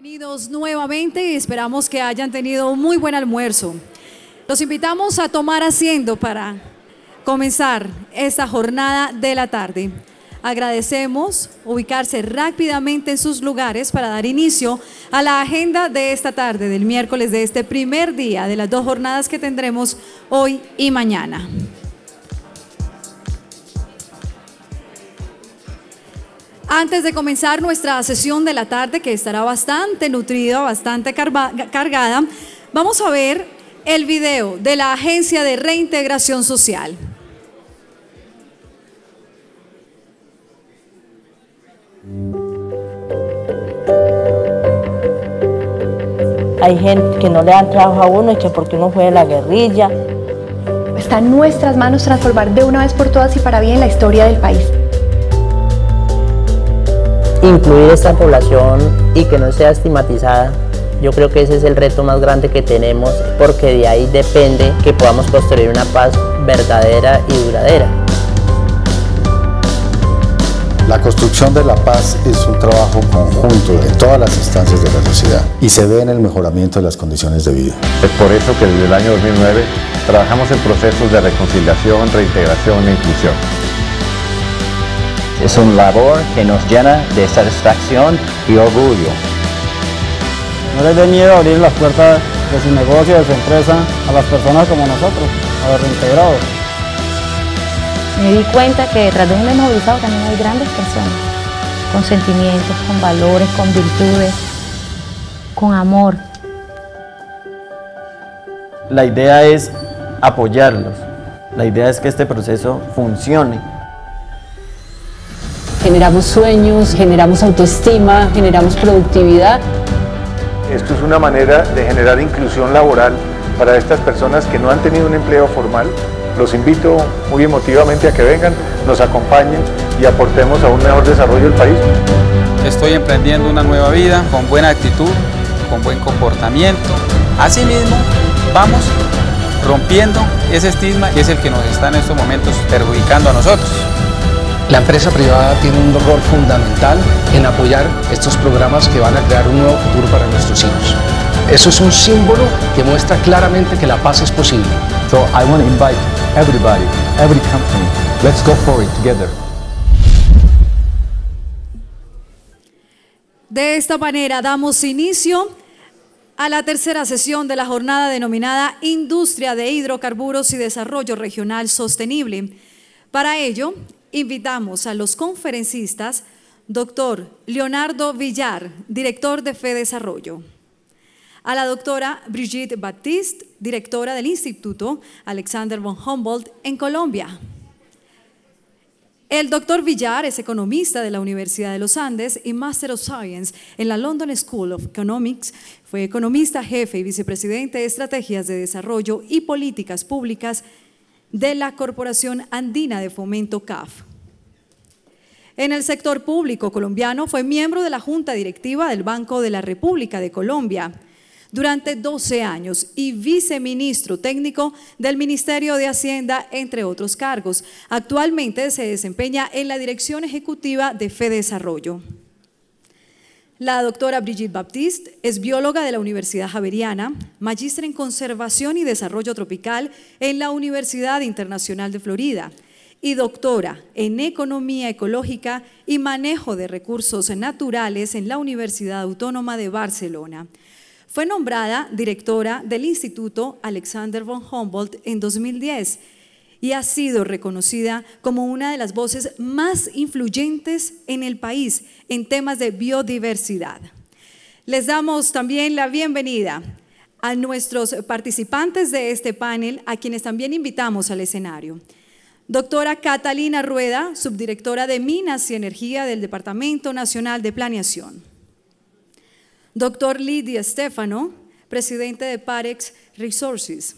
Bienvenidos nuevamente y esperamos que hayan tenido un muy buen almuerzo. Los invitamos a tomar asiento para comenzar esta jornada de la tarde. Agradecemos ubicarse rápidamente en sus lugares para dar inicio a la agenda de esta tarde, del miércoles de este primer día de las dos jornadas que tendremos hoy y mañana. Antes de comenzar nuestra sesión de la tarde, que estará bastante nutrida, bastante cargada, vamos a ver el video de la Agencia de Reintegración Social. Hay gente que no le dan trabajo a uno y porque uno fue de la guerrilla. Está en nuestras manos transformar de una vez por todas y para bien la historia del país incluir esta población y que no sea estigmatizada. Yo creo que ese es el reto más grande que tenemos porque de ahí depende que podamos construir una paz verdadera y duradera. La construcción de la paz es un trabajo conjunto de todas las instancias de la sociedad y se ve en el mejoramiento de las condiciones de vida. Es por eso que desde el año 2009 trabajamos en procesos de reconciliación, reintegración e inclusión. Es un labor que nos llena de satisfacción y orgullo. No les dé miedo abrir las puertas de su negocio, de su empresa, a las personas como nosotros, a los reintegrados. Me di cuenta que detrás de un movilizado también hay grandes personas, con sentimientos, con valores, con virtudes, con amor. La idea es apoyarlos, la idea es que este proceso funcione generamos sueños, generamos autoestima, generamos productividad. Esto es una manera de generar inclusión laboral para estas personas que no han tenido un empleo formal. Los invito muy emotivamente a que vengan, nos acompañen y aportemos a un mejor desarrollo del país. Estoy emprendiendo una nueva vida con buena actitud, con buen comportamiento. Asimismo, vamos rompiendo ese estigma que es el que nos está en estos momentos perjudicando a nosotros. La empresa privada tiene un rol fundamental en apoyar estos programas que van a crear un nuevo futuro para nuestros hijos. Eso es un símbolo que muestra claramente que la paz es posible. So I want to invite everybody, every company, let's go for it together. De esta manera damos inicio a la tercera sesión de la jornada denominada Industria de Hidrocarburos y Desarrollo Regional Sostenible. Para ello, invitamos a los conferencistas doctor Leonardo Villar, director de Fe Desarrollo, a la doctora Brigitte Baptiste, directora del Instituto Alexander von Humboldt en Colombia. El doctor Villar es economista de la Universidad de los Andes y Master of Science en la London School of Economics. Fue economista jefe y vicepresidente de Estrategias de Desarrollo y Políticas Públicas de la Corporación Andina de Fomento CAF. En el sector público colombiano fue miembro de la Junta Directiva del Banco de la República de Colombia durante 12 años y viceministro técnico del Ministerio de Hacienda, entre otros cargos. Actualmente se desempeña en la Dirección Ejecutiva de fedesarrollo. La doctora Brigitte Baptiste es bióloga de la Universidad Javeriana, magistra en Conservación y Desarrollo Tropical en la Universidad Internacional de Florida y doctora en Economía Ecológica y Manejo de Recursos Naturales en la Universidad Autónoma de Barcelona. Fue nombrada directora del Instituto Alexander von Humboldt en 2010 y ha sido reconocida como una de las voces más influyentes en el país en temas de biodiversidad. Les damos también la bienvenida a nuestros participantes de este panel, a quienes también invitamos al escenario. Doctora Catalina Rueda, subdirectora de Minas y Energía del Departamento Nacional de Planeación. Doctor Lidia Estefano, presidente de Parex Resources.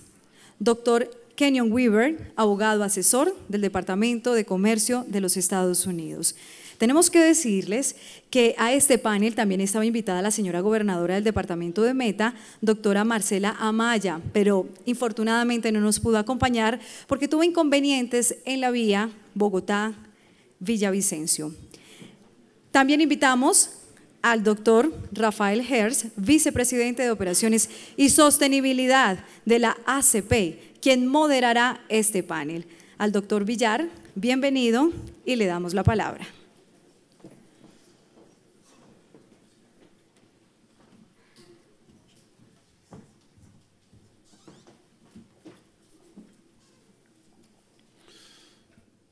Doctor Kenyon Weaver, abogado asesor del Departamento de Comercio de los Estados Unidos. Tenemos que decirles que a este panel también estaba invitada la señora gobernadora del departamento de Meta, doctora Marcela Amaya, pero infortunadamente no nos pudo acompañar porque tuvo inconvenientes en la vía Bogotá-Villavicencio. También invitamos al doctor Rafael Herz, vicepresidente de Operaciones y Sostenibilidad de la ACP, quien moderará este panel. Al doctor Villar, bienvenido y le damos la palabra.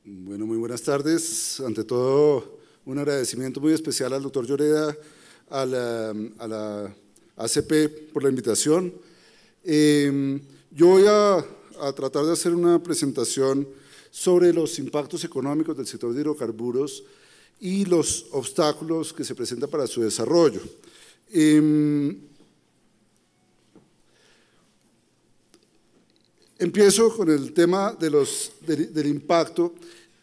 Bueno, muy buenas tardes. Ante todo, un agradecimiento muy especial al doctor Lloreda, a la, ACP por la invitación. Em, yo voy a, tratar de hacer una presentación sobre los impactos económicos del sector de hidrocarburos y los obstáculos que se presentan para su desarrollo. Em, empiezo con el tema del impacto,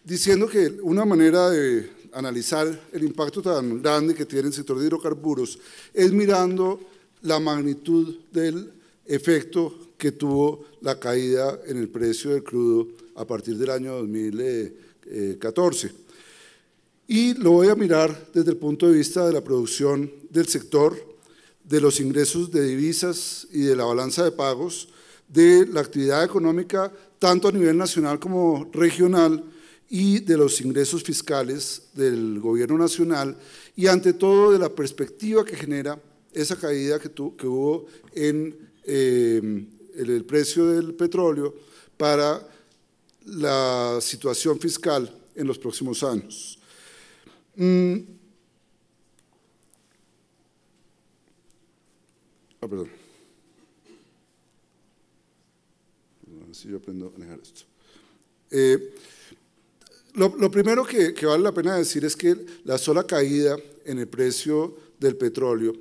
diciendo que una manera de analizar el impacto tan grande que tiene el sector de hidrocarburos es mirando la magnitud del efecto que tuvo la caída en el precio del crudo a partir del año 2014. Y lo voy a mirar desde el punto de vista de la producción del sector, de los ingresos de divisas y de la balanza de pagos, de la actividad económica tanto a nivel nacional como regional, y de los ingresos fiscales del gobierno nacional y ante todo de la perspectiva que genera esa caída que, hubo en eh, el, precio del petróleo para la situación fiscal en los próximos años. Mm. Ah, perdón. yo aprendo a manejar esto. Eh, lo, primero que, vale la pena decir es que la sola caída en el precio del petróleo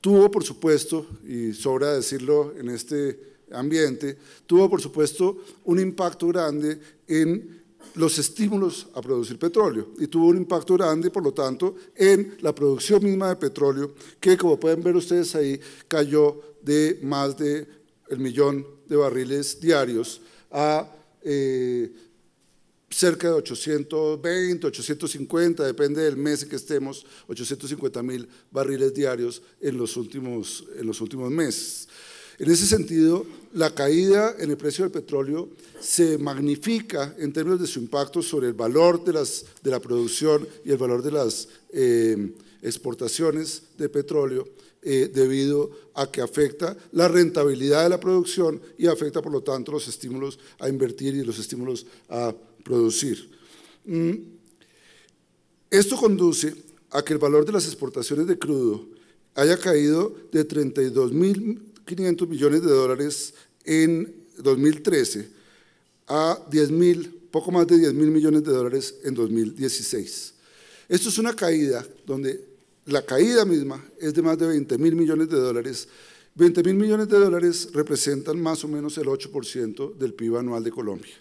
tuvo, por supuesto, y sobra decirlo en este ambiente, tuvo, por supuesto, un impacto grande en los estímulos a producir petróleo y tuvo un impacto grande, por lo tanto, en la producción misma de petróleo, que como pueden ver ustedes ahí, cayó de más de el millón de barriles diarios a eh, cerca de 820, 850, depende del mes en que estemos, 850 mil barriles diarios en los, últimos, en los últimos meses. En ese sentido, la caída en el precio del petróleo se magnifica en términos de su impacto sobre el valor de, las, de la producción y el valor de las eh, exportaciones de petróleo eh, debido a que afecta la rentabilidad de la producción y afecta por lo tanto los estímulos a invertir y los estímulos a producir. Mm, esto conduce a que el valor de las exportaciones de crudo haya caído de 32.500 millones de dólares en 2013 a 10.000, poco más de 10.000 millones de dólares en 2016. Esto es una caída donde la caída misma es de más de 20.000 millones de dólares. 20.000 millones de dólares representan más o menos el 8% del PIB anual de Colombia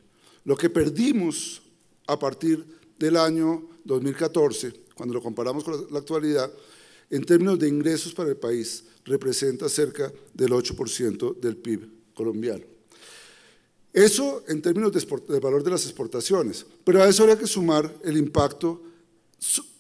lo que perdimos a partir del año 2014, cuando lo comparamos con la actualidad, en términos de ingresos para el país, representa cerca del 8% del PIB colombiano. Eso en términos de, valor de las exportaciones, pero a eso habría que sumar el impacto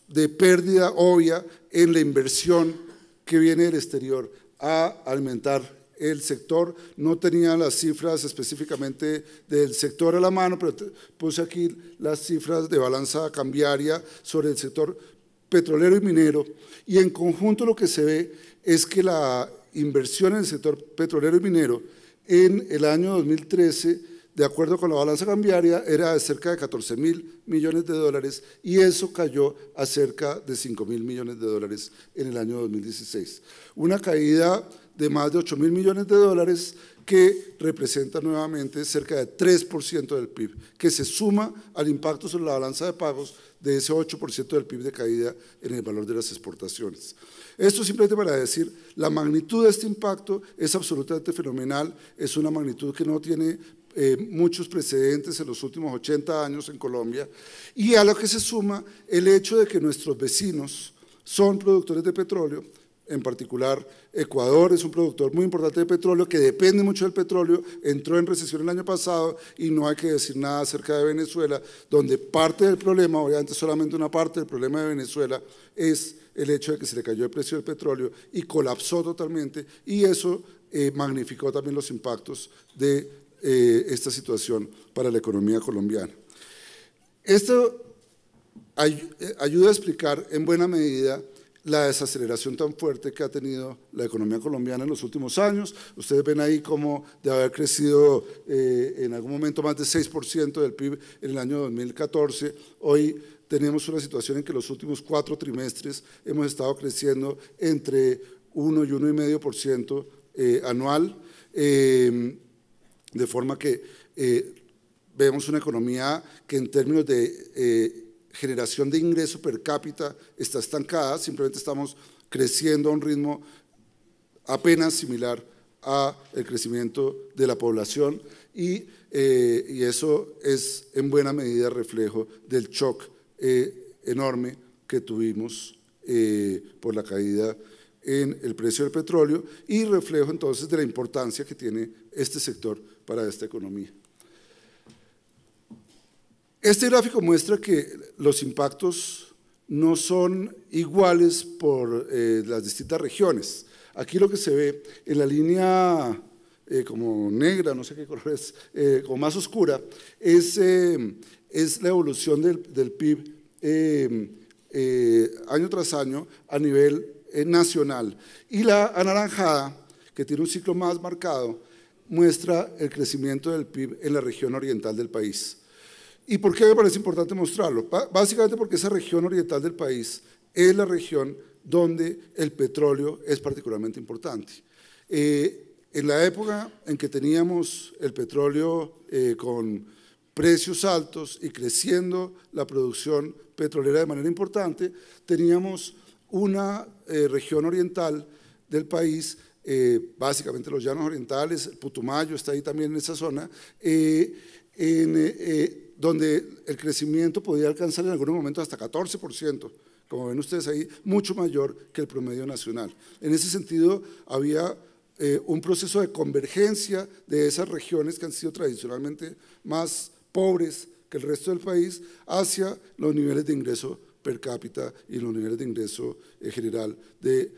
de pérdida obvia en la inversión que viene del exterior a alimentar el sector. No tenía las cifras específicamente del sector a la mano, pero puse aquí las cifras de balanza cambiaria sobre el sector petrolero y minero. Y en conjunto lo que se ve es que la inversión en el sector petrolero y minero en el año 2013 de acuerdo con la balanza cambiaria, era de cerca de 14 mil millones de dólares y eso cayó a cerca de 5 mil millones de dólares en el año 2016. Una caída de más de 8 mil millones de dólares que representa nuevamente cerca de 3% del PIB, que se suma al impacto sobre la balanza de pagos de ese 8% del PIB de caída en el valor de las exportaciones. Esto simplemente para decir, la magnitud de este impacto es absolutamente fenomenal, es una magnitud que no tiene eh, muchos precedentes en los últimos 80 años en Colombia, y a lo que se suma el hecho de que nuestros vecinos son productores de petróleo, en particular Ecuador es un productor muy importante de petróleo, que depende mucho del petróleo, entró en recesión el año pasado y no hay que decir nada acerca de Venezuela, donde parte del problema, obviamente solamente una parte del problema de Venezuela, es el hecho de que se le cayó el precio del petróleo y colapsó totalmente y eso eh, magnificó también los impactos de eh, esta situación para la economía colombiana. Esto eh, ayuda a explicar en buena medida la desaceleración tan fuerte que ha tenido la economía colombiana en los últimos años. Ustedes ven ahí como de haber crecido eh, en algún momento más de 6% del PIB en el año 2014, hoy tenemos una situación en que los últimos cuatro trimestres hemos estado creciendo entre 1 y 1,5% eh, anual, em, de forma que eh, vemos una economía que en términos de eh, generación de ingreso per cápita está estancada, simplemente estamos creciendo a un ritmo apenas similar a el crecimiento de la población y, eh, eso es en buena medida reflejo del shock eh, enorme que tuvimos eh, por la caída en el precio del petróleo y reflejo entonces de la importancia que tiene este sector para esta economía. Este gráfico muestra que los impactos no son iguales por eh, las distintas regiones. Aquí lo que se ve en la línea eh, como negra, no sé qué color es, eh, como más oscura, es, la evolución del PIB año tras año a nivel nacional. Y la anaranjada, que tiene un ciclo más marcado, muestra el crecimiento del PIB en la región oriental del país. ¿Y por qué me parece importante mostrarlo? Básicamente porque esa región oriental del país es la región donde el petróleo es particularmente importante. Eh, en la época en que teníamos el petróleo eh, con precios altos y creciendo la producción petrolera de manera importante, teníamos una eh, región oriental del país, básicamente los llanos orientales, Putumayo está ahí también en esa zona, en, donde el crecimiento podía alcanzar en algunos momentos hasta 14%, como ven ustedes ahí, mucho mayor que el promedio nacional. En ese sentido, había eh, un proceso de convergencia de esas regiones que han sido tradicionalmente más pobres que el resto del país hacia los niveles de ingreso per cápita y los niveles de ingreso eh, general de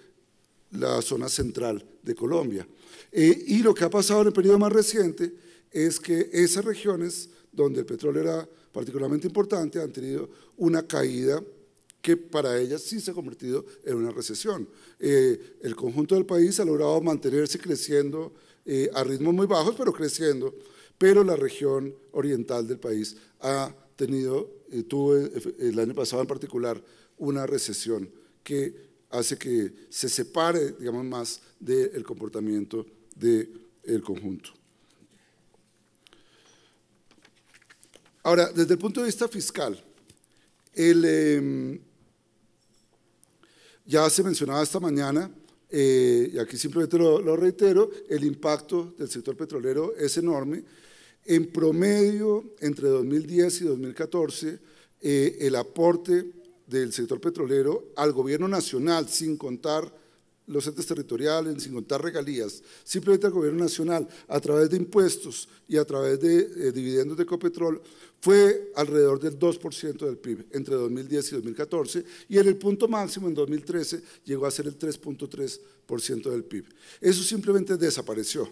la zona central de Colombia. Eh, y lo que ha pasado en el periodo más reciente es que esas regiones donde el petróleo era particularmente importante, han tenido una caída que para ellas sí se ha convertido en una recesión. Eh, el conjunto del país ha logrado mantenerse creciendo eh, a ritmos muy bajos, pero creciendo, pero la región oriental del país ha tenido, eh, tuvo el año pasado en particular, una recesión que hace que se separe, digamos, más del comportamiento del conjunto. Ahora, desde el punto de vista fiscal, em, ya se mencionaba esta mañana, eh, y aquí simplemente lo, reitero, el impacto del sector petrolero es enorme. En promedio, entre 2010 y 2014, eh, el aporte del sector petrolero al gobierno nacional, sin contar los entes territoriales, sin contar regalías, simplemente al gobierno nacional, a través de impuestos y a través de eh, dividendos de Copetrol, fue alrededor del 2% del PIB entre 2010 y 2014 y en el punto máximo en 2013 llegó a ser el 3.3% del PIB. Eso simplemente desapareció.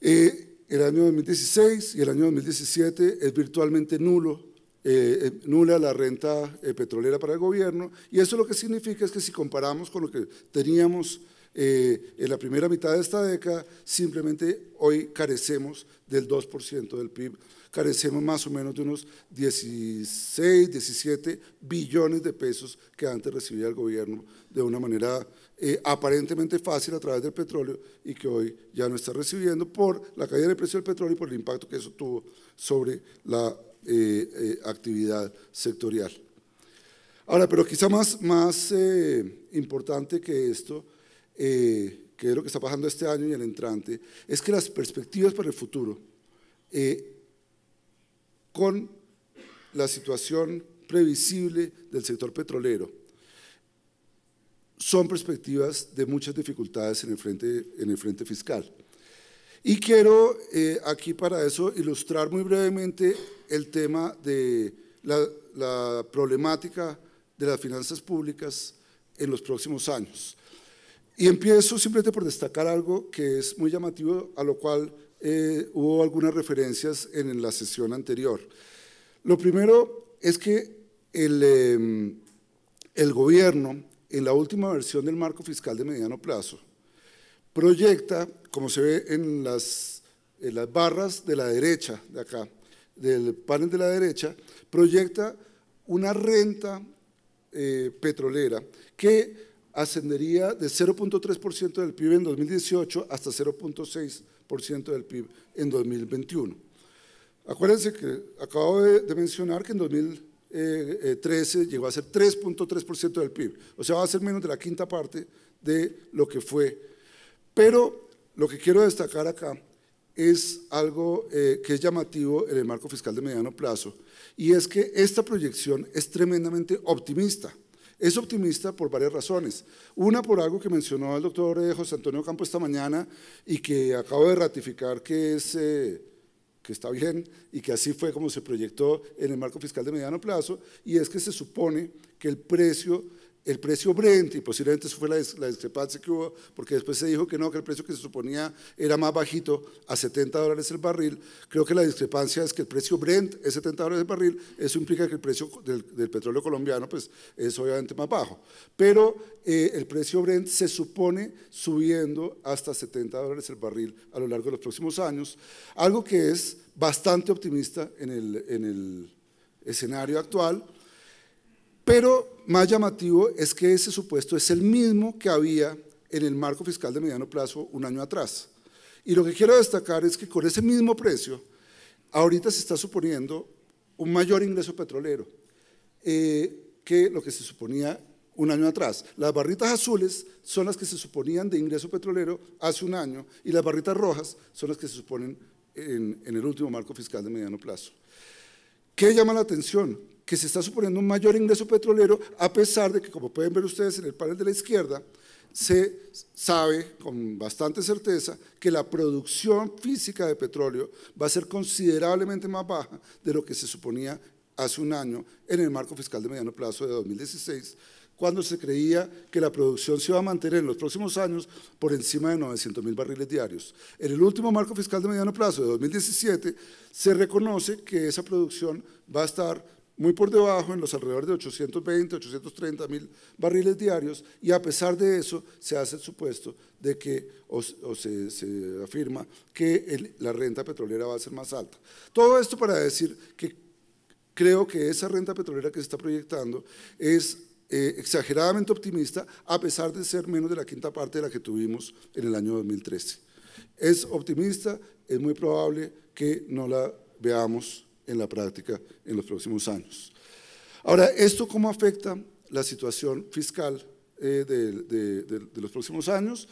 Eh, el año 2016 y el año 2017 es virtualmente nulo, eh, eh, nula la renta petrolera para el gobierno y eso lo que significa es que si comparamos con lo que teníamos eh, en la primera mitad de esta década, simplemente hoy carecemos del 2% del PIB, carecemos más o menos de unos 16, 17 billones de pesos que antes recibía el gobierno de una manera eh, aparentemente fácil a través del petróleo y que hoy ya no está recibiendo por la caída del precio del petróleo y por el impacto que eso tuvo sobre la eh, actividad sectorial. Ahora, pero quizá más importante que esto eh, que es lo que está pasando este año y el entrante, es que las perspectivas para el futuro, eh, con la situación previsible del sector petrolero, son perspectivas de muchas dificultades en el frente, fiscal. Y quiero eh, aquí para eso ilustrar muy brevemente el tema de la problemática de las finanzas públicas en los próximos años. Y empiezo simplemente por destacar algo que es muy llamativo, a lo cual eh, hubo algunas referencias en la sesión anterior. Lo primero es que el, em, el gobierno, en la última versión del marco fiscal de mediano plazo, proyecta, como se ve en las, las barras de la derecha, de acá, del panel de la derecha, proyecta una renta eh, petrolera que ascendería de 0.3% del PIB en 2018 hasta 0.6% del PIB en 2021. Acuérdense que acabo de, mencionar que en 2013 llegó a ser 3.3% del PIB, o sea, va a ser menos de la quinta parte de lo que fue. Pero lo que quiero destacar acá es algo eh, que es llamativo en el marco fiscal de mediano plazo, y es que esta proyección es tremendamente optimista. Es optimista por varias razones. Una por algo que mencionó el doctor eh, José Antonio Campo esta mañana y que acabo de ratificar que es... Eh, que está bien y que así fue como se proyectó en el marco fiscal de mediano plazo, y es que se supone que el precio el precio Brent, y posiblemente eso fue la, discrepancia que hubo, porque después se dijo que no, que el precio que se suponía era más bajito, a 70 dólares el barril. Creo que la discrepancia es que el precio Brent es 70 dólares el barril, eso implica que el precio del, petróleo colombiano pues, es obviamente más bajo. Pero eh, el precio Brent se supone subiendo hasta 70 dólares el barril a lo largo de los próximos años, algo que es bastante optimista en el escenario actual pero más llamativo es que ese supuesto es el mismo que había en el marco fiscal de mediano plazo un año atrás. Y lo que quiero destacar es que con ese mismo precio, ahorita se está suponiendo un mayor ingreso petrolero eh, que lo que se suponía un año atrás. Las barritas azules son las que se suponían de ingreso petrolero hace un año y las barritas rojas son las que se suponen en el último marco fiscal de mediano plazo. ¿Qué llama la atención? que se está suponiendo un mayor ingreso petrolero, a pesar de que, como pueden ver ustedes en el panel de la izquierda, se sabe con bastante certeza que la producción física de petróleo va a ser considerablemente más baja de lo que se suponía hace un año en el marco fiscal de mediano plazo de 2016, cuando se creía que la producción se iba a mantener en los próximos años por encima de 900 mil barriles diarios. En el último marco fiscal de mediano plazo de 2017 se reconoce que esa producción va a estar muy por debajo, en los alrededores de 820, 830 mil barriles diarios, y a pesar de eso se hace el supuesto de que, o, se, afirma que la renta petrolera va a ser más alta. Todo esto para decir que creo que esa renta petrolera que se está proyectando es eh, exageradamente optimista, a pesar de ser menos de la quinta parte de la que tuvimos en el año 2013. Es optimista, es muy probable que no la veamos en la práctica en los próximos años. Ahora, ¿esto cómo afecta la situación fiscal eh, de, los próximos años?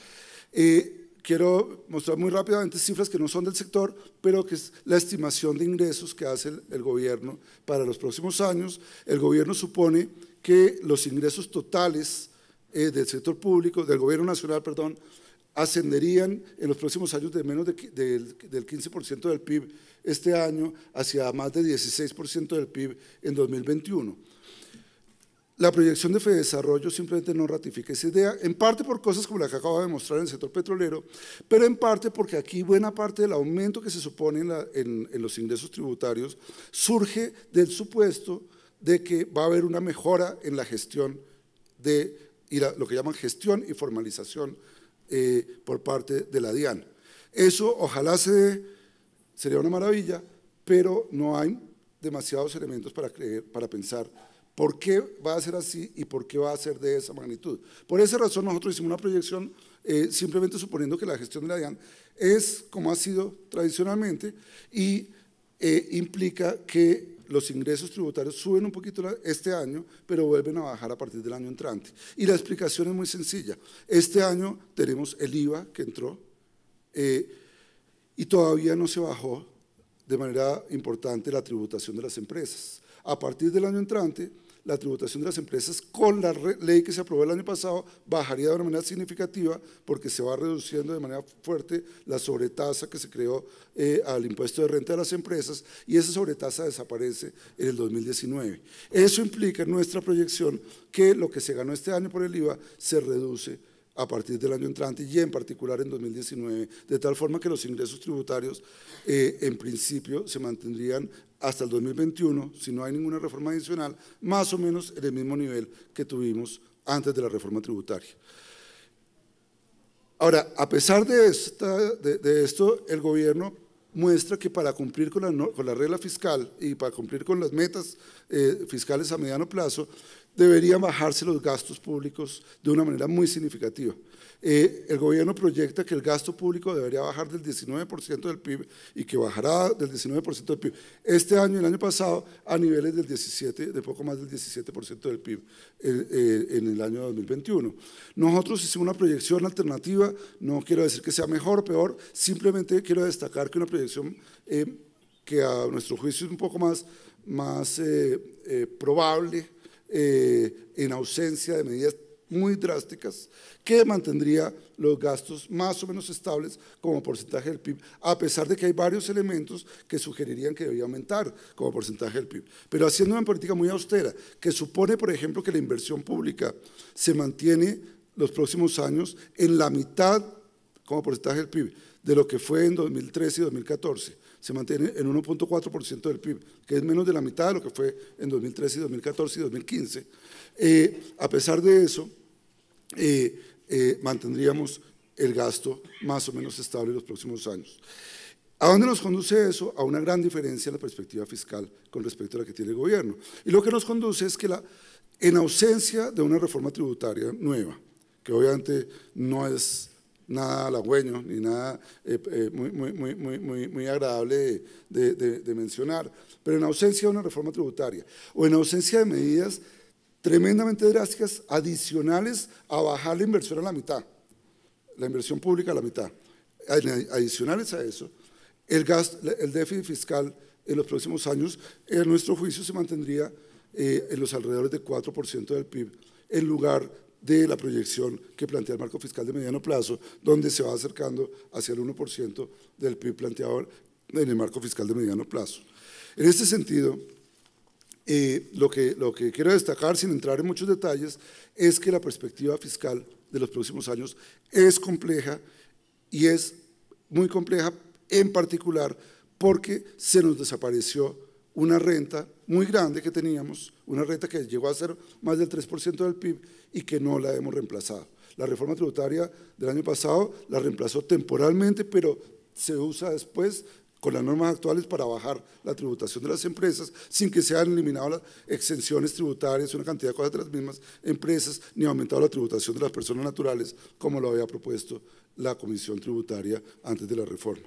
Eh, quiero mostrar muy rápidamente cifras que no son del sector, pero que es la estimación de ingresos que hace el, gobierno para los próximos años. El gobierno supone que los ingresos totales eh, del sector público, del gobierno nacional, perdón, ascenderían en los próximos años de menos del 15% del PIB este año hacia más de 16% del PIB en 2021. La proyección de desarrollo simplemente no ratifica esa idea, en parte por cosas como la que acabo de mostrar en el sector petrolero, pero en parte porque aquí buena parte del aumento que se supone en, en, los ingresos tributarios surge del supuesto de que va a haber una mejora en la gestión de y lo que llaman gestión y formalización eh, por parte de la DIAN. Eso ojalá se sería una maravilla, pero no hay demasiados elementos para creer, para pensar por qué va a ser así y por qué va a ser de esa magnitud. Por esa razón nosotros hicimos una proyección eh, simplemente suponiendo que la gestión de la DIAN es como ha sido tradicionalmente y eh, implica que los ingresos tributarios suben un poquito este año, pero vuelven a bajar a partir del año entrante. Y la explicación es muy sencilla. Este año tenemos el IVA que entró. Eh, y todavía no se bajó de manera importante la tributación de las empresas. A partir del año entrante, la tributación de las empresas con la ley que se aprobó el año pasado bajaría de una manera significativa porque se va reduciendo de manera fuerte la sobretasa que se creó eh, al impuesto de renta de las empresas y esa sobretasa desaparece en el 2019. Eso implica en nuestra proyección que lo que se ganó este año por el IVA se reduce a partir del año entrante y en particular en 2019, de tal forma que los ingresos tributarios eh, en principio se mantendrían hasta el 2021, si no hay ninguna reforma adicional, más o menos en el mismo nivel que tuvimos antes de la reforma tributaria. Ahora, a pesar de, esta, de, esto, el gobierno muestra que para cumplir con la, con la, regla fiscal y para cumplir con las metas eh, fiscales a mediano plazo, Debería bajarse los gastos públicos de una manera muy significativa. Eh, el gobierno proyecta que el gasto público debería bajar del 19% del PIB y que bajará del 19% del PIB este año y el año pasado a niveles del 17, de poco más del 17% del PIB en el año 2021. Nosotros hicimos una proyección alternativa, no quiero decir que sea mejor o peor, simplemente quiero destacar que una proyección eh, que a nuestro juicio es un poco más eh, probable eh, en ausencia de medidas muy drásticas que mantendría los gastos más o menos estables como porcentaje del PIB, a pesar de que hay varios elementos que sugerirían que debía aumentar como porcentaje del PIB. Pero haciendo una política muy austera, que supone, por ejemplo, que la inversión pública se mantiene los próximos años en la mitad como porcentaje del PIB de lo que fue en 2013 y 2014 se mantiene en 1.4% del PIB, que es menos de la mitad de lo que fue en 2013, 2014 y 2015. Eh, a pesar de eso, eh, eh, mantendríamos el gasto más o menos estable en los próximos años. ¿A dónde nos conduce eso? A una gran diferencia en la perspectiva fiscal con respecto a la que tiene el gobierno. Y lo que nos conduce es que la, en ausencia de una reforma tributaria nueva, que obviamente no es nada halagüeño ni nada eh, eh, muy, muy, agradable de, mencionar, pero en ausencia de una reforma tributaria o en ausencia de medidas tremendamente drásticas adicionales a bajar la inversión a la mitad, la inversión pública a la mitad, adicionales a eso, el, el déficit fiscal en los próximos años, en nuestro juicio, se mantendría eh, en los alrededores de 4% del PIB en lugar de la proyección que plantea el marco fiscal de mediano plazo, donde se va acercando hacia el 1% del PIB planteado en el marco fiscal de mediano plazo. En este sentido, eh, lo, que, lo que quiero destacar, sin entrar en muchos detalles, es que la perspectiva fiscal de los próximos años es compleja y es muy compleja en particular porque se nos desapareció una renta muy grande que teníamos, una renta que llegó a ser más del 3% del PIB y que no la hemos reemplazado. La reforma tributaria del año pasado la reemplazó temporalmente, pero se usa después con las normas actuales para bajar la tributación de las empresas sin que se hayan eliminado las exenciones tributarias, una cantidad de cosas de las mismas empresas, ni aumentado la tributación de las personas naturales como lo había propuesto la Comisión Tributaria antes de la reforma.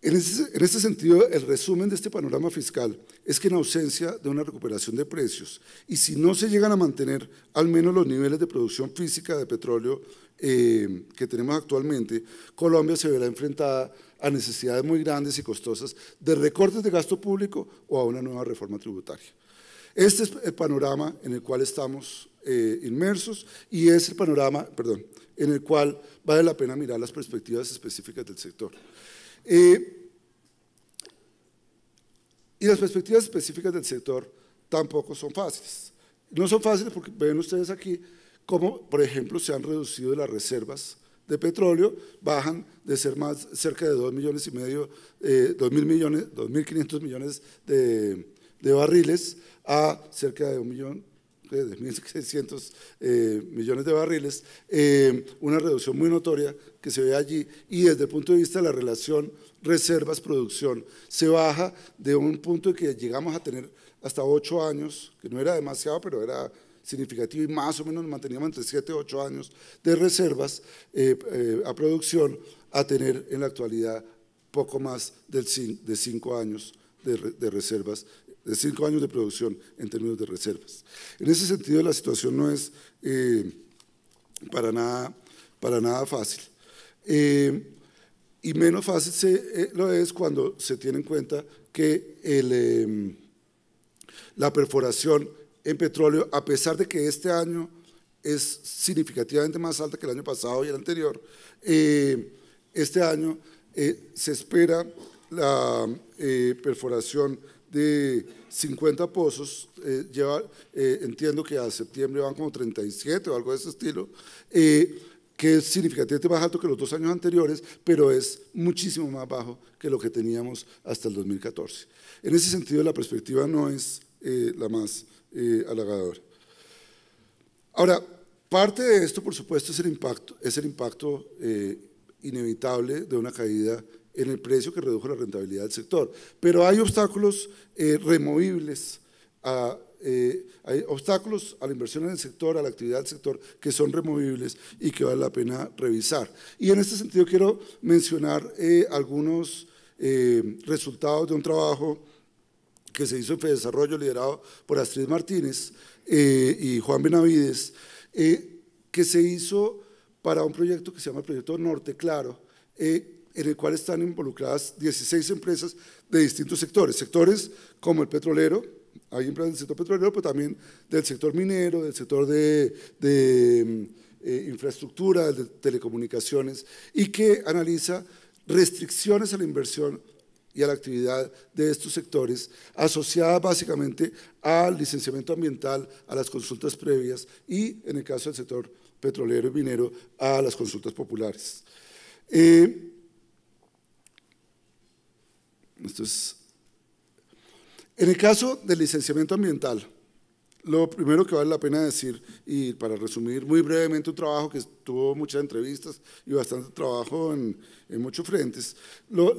En este sentido, el resumen de este panorama fiscal es que en ausencia de una recuperación de precios y si no se llegan a mantener al menos los niveles de producción física de petróleo eh, que tenemos actualmente, Colombia se verá enfrentada a necesidades muy grandes y costosas de recortes de gasto público o a una nueva reforma tributaria. Este es el panorama en el cual estamos eh, inmersos y es el panorama, perdón, en el cual vale la pena mirar las perspectivas específicas del sector. Eh, y las perspectivas específicas del sector tampoco son fáciles. No son fáciles porque ven ustedes aquí cómo, por ejemplo, se han reducido las reservas de petróleo, bajan de ser más cerca de 2 millones y medio, eh, 2 mil millones, 2.500 millones de, de barriles a cerca de un millón de 1.600 eh, millones de barriles, eh, una reducción muy notoria que se ve allí y desde el punto de vista de la relación reservas-producción se baja de un punto que llegamos a tener hasta 8 años, que no era demasiado, pero era significativo y más o menos manteníamos entre 7 y 8 años de reservas eh, a producción a tener en la actualidad poco más de 5 años de, de reservas de cinco años de producción en términos de reservas. En ese sentido, la situación no es eh, para, nada, para nada fácil. Eh, y menos fácil eh, lo es cuando se tiene en cuenta que em, la perforación en petróleo, a pesar de que este año es significativamente más alta que el año pasado y el anterior, este año se espera la perforación de 50 pozos, eh, lleva, eh, entiendo que a septiembre van como 37 o algo de ese estilo, eh, que es significativamente más alto que los dos años anteriores, pero es muchísimo más bajo que lo que teníamos hasta el 2014. En ese sentido, la perspectiva no es la más halagadora. Ahora, parte de esto, por supuesto, es el impacto, es el impacto inevitable de una caída en el precio que redujo la rentabilidad del sector. Pero hay obstáculos eh, removibles, a, eh, hay obstáculos a la inversión en el sector, a la actividad del sector, que son removibles y que vale la pena revisar. Y en este sentido quiero mencionar eh, algunos resultados de un trabajo que se hizo en Fede Desarrollo, liderado por Astrid Martínez y Juan Benavides, que se hizo para un proyecto que se llama el Proyecto Norte Claro, en el cual están involucradas 16 empresas de distintos sectores, sectores como el petrolero, hay empresas del sector petrolero, pero también del sector minero, del sector de, eh, infraestructura, de telecomunicaciones, y que analiza restricciones a la inversión y a la actividad de estos sectores, asociada básicamente al licenciamiento ambiental, a las consultas previas y, en el caso del sector petrolero y minero, a las consultas populares. Eh, entonces, En el caso del licenciamiento ambiental, lo primero que vale la pena decir, y para resumir muy brevemente un trabajo que tuvo muchas entrevistas y bastante trabajo en, muchos frentes, lo,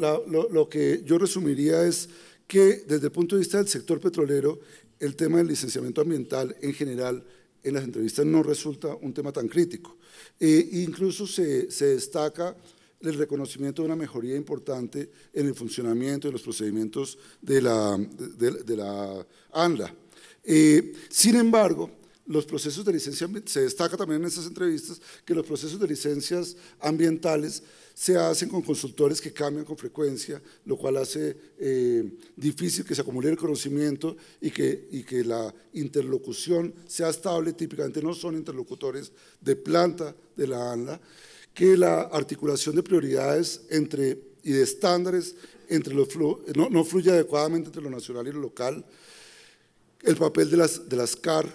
que yo resumiría es que desde el punto de vista del sector petrolero, el tema del licenciamiento ambiental en general en las entrevistas no resulta un tema tan crítico. Eh, incluso se, se destaca el reconocimiento de una mejoría importante en el funcionamiento de los procedimientos de la, de, la ANLA. Eh, sin embargo, los procesos de licencia, se destaca también en estas entrevistas que los procesos de licencias ambientales se hacen con consultores que cambian con frecuencia, lo cual hace eh, difícil que se acumule el conocimiento y que, y que la interlocución sea estable. Típicamente no son interlocutores de planta de la ANLA que la articulación de prioridades entre, y de estándares entre no, fluye adecuadamente entre lo nacional y lo local. El papel de las, de CAR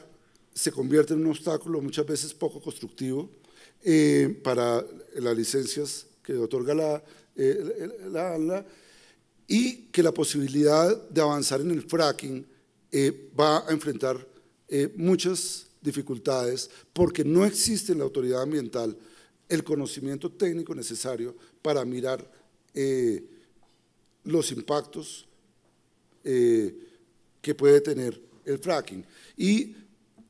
se convierte en un obstáculo muchas veces poco constructivo eh, para las licencias que otorga la, eh, la, y que la posibilidad de avanzar en el fracking eh, va a enfrentar eh, muchas dificultades porque no existe la autoridad ambiental el conocimiento técnico necesario para mirar eh, los impactos eh, que puede tener el fracking. Y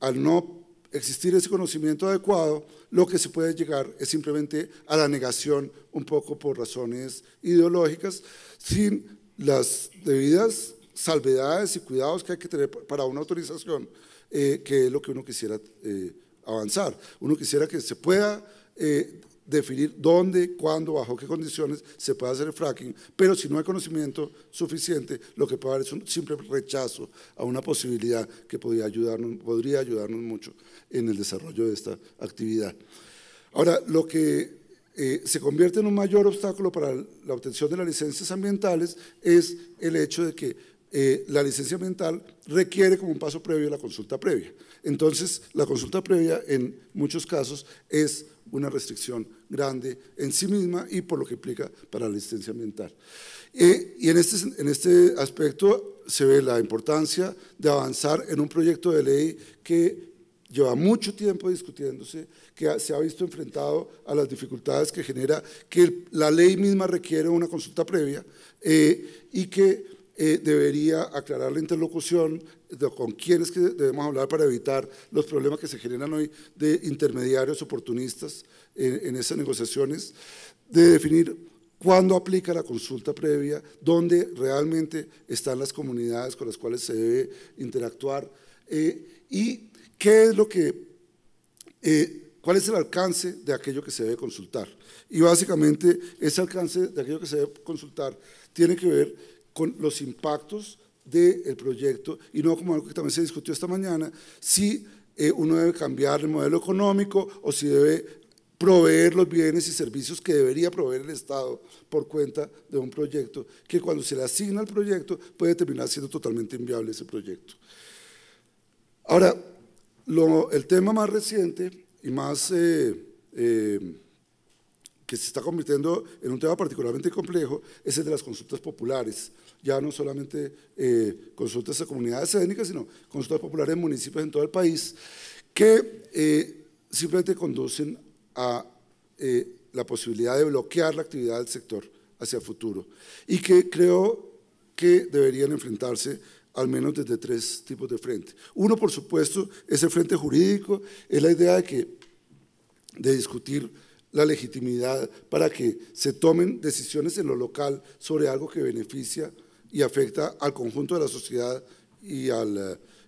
al no existir ese conocimiento adecuado, lo que se puede llegar es simplemente a la negación, un poco por razones ideológicas, sin las debidas salvedades y cuidados que hay que tener para una autorización, eh, que es lo que uno quisiera avanzar. Uno quisiera que se pueda eh, definir dónde, cuándo, bajo qué condiciones se puede hacer el fracking, pero si no hay conocimiento suficiente, lo que puede haber es un simple rechazo a una posibilidad que podría ayudarnos, podría ayudarnos mucho en el desarrollo de esta actividad. Ahora, lo que eh, se convierte en un mayor obstáculo para la obtención de las licencias ambientales es el hecho de que eh, la licencia ambiental requiere como un paso previo la consulta previa. Entonces, la consulta previa en muchos casos es una restricción grande en sí misma y por lo que implica para la licencia ambiental. Eh, y en este, en este aspecto se ve la importancia de avanzar en un proyecto de ley que lleva mucho tiempo discutiéndose, que se ha visto enfrentado a las dificultades que genera, que la ley misma requiere una consulta previa eh, y que eh, debería aclarar la interlocución con quiénes debemos hablar para evitar los problemas que se generan hoy de intermediarios oportunistas en, esas negociaciones, de definir cuándo aplica la consulta previa, dónde realmente están las comunidades con las cuales se debe interactuar eh, y qué es lo que, eh, cuál es el alcance de aquello que se debe consultar. Y básicamente ese alcance de aquello que se debe consultar tiene que ver con los impactos del proyecto y no como algo que también se discutió esta mañana, si eh, uno debe cambiar el modelo económico o si debe proveer los bienes y servicios que debería proveer el Estado por cuenta de un proyecto que cuando se le asigna el proyecto puede terminar siendo totalmente inviable ese proyecto. Ahora, el tema más reciente y más eh, eh, que se está convirtiendo en un tema particularmente complejo es el de las consultas populares ya no solamente eh, consultas a comunidades étnicas, sino consultas populares en municipios en todo el país, que eh, simplemente conducen a eh, la posibilidad de bloquear la actividad del sector hacia el futuro y que creo que deberían enfrentarse al menos desde tres tipos de frente. Uno, por supuesto, es el frente jurídico, es la idea de, que, de discutir la legitimidad para que se tomen decisiones en lo local sobre algo que beneficia y afecta al conjunto de la sociedad y, al,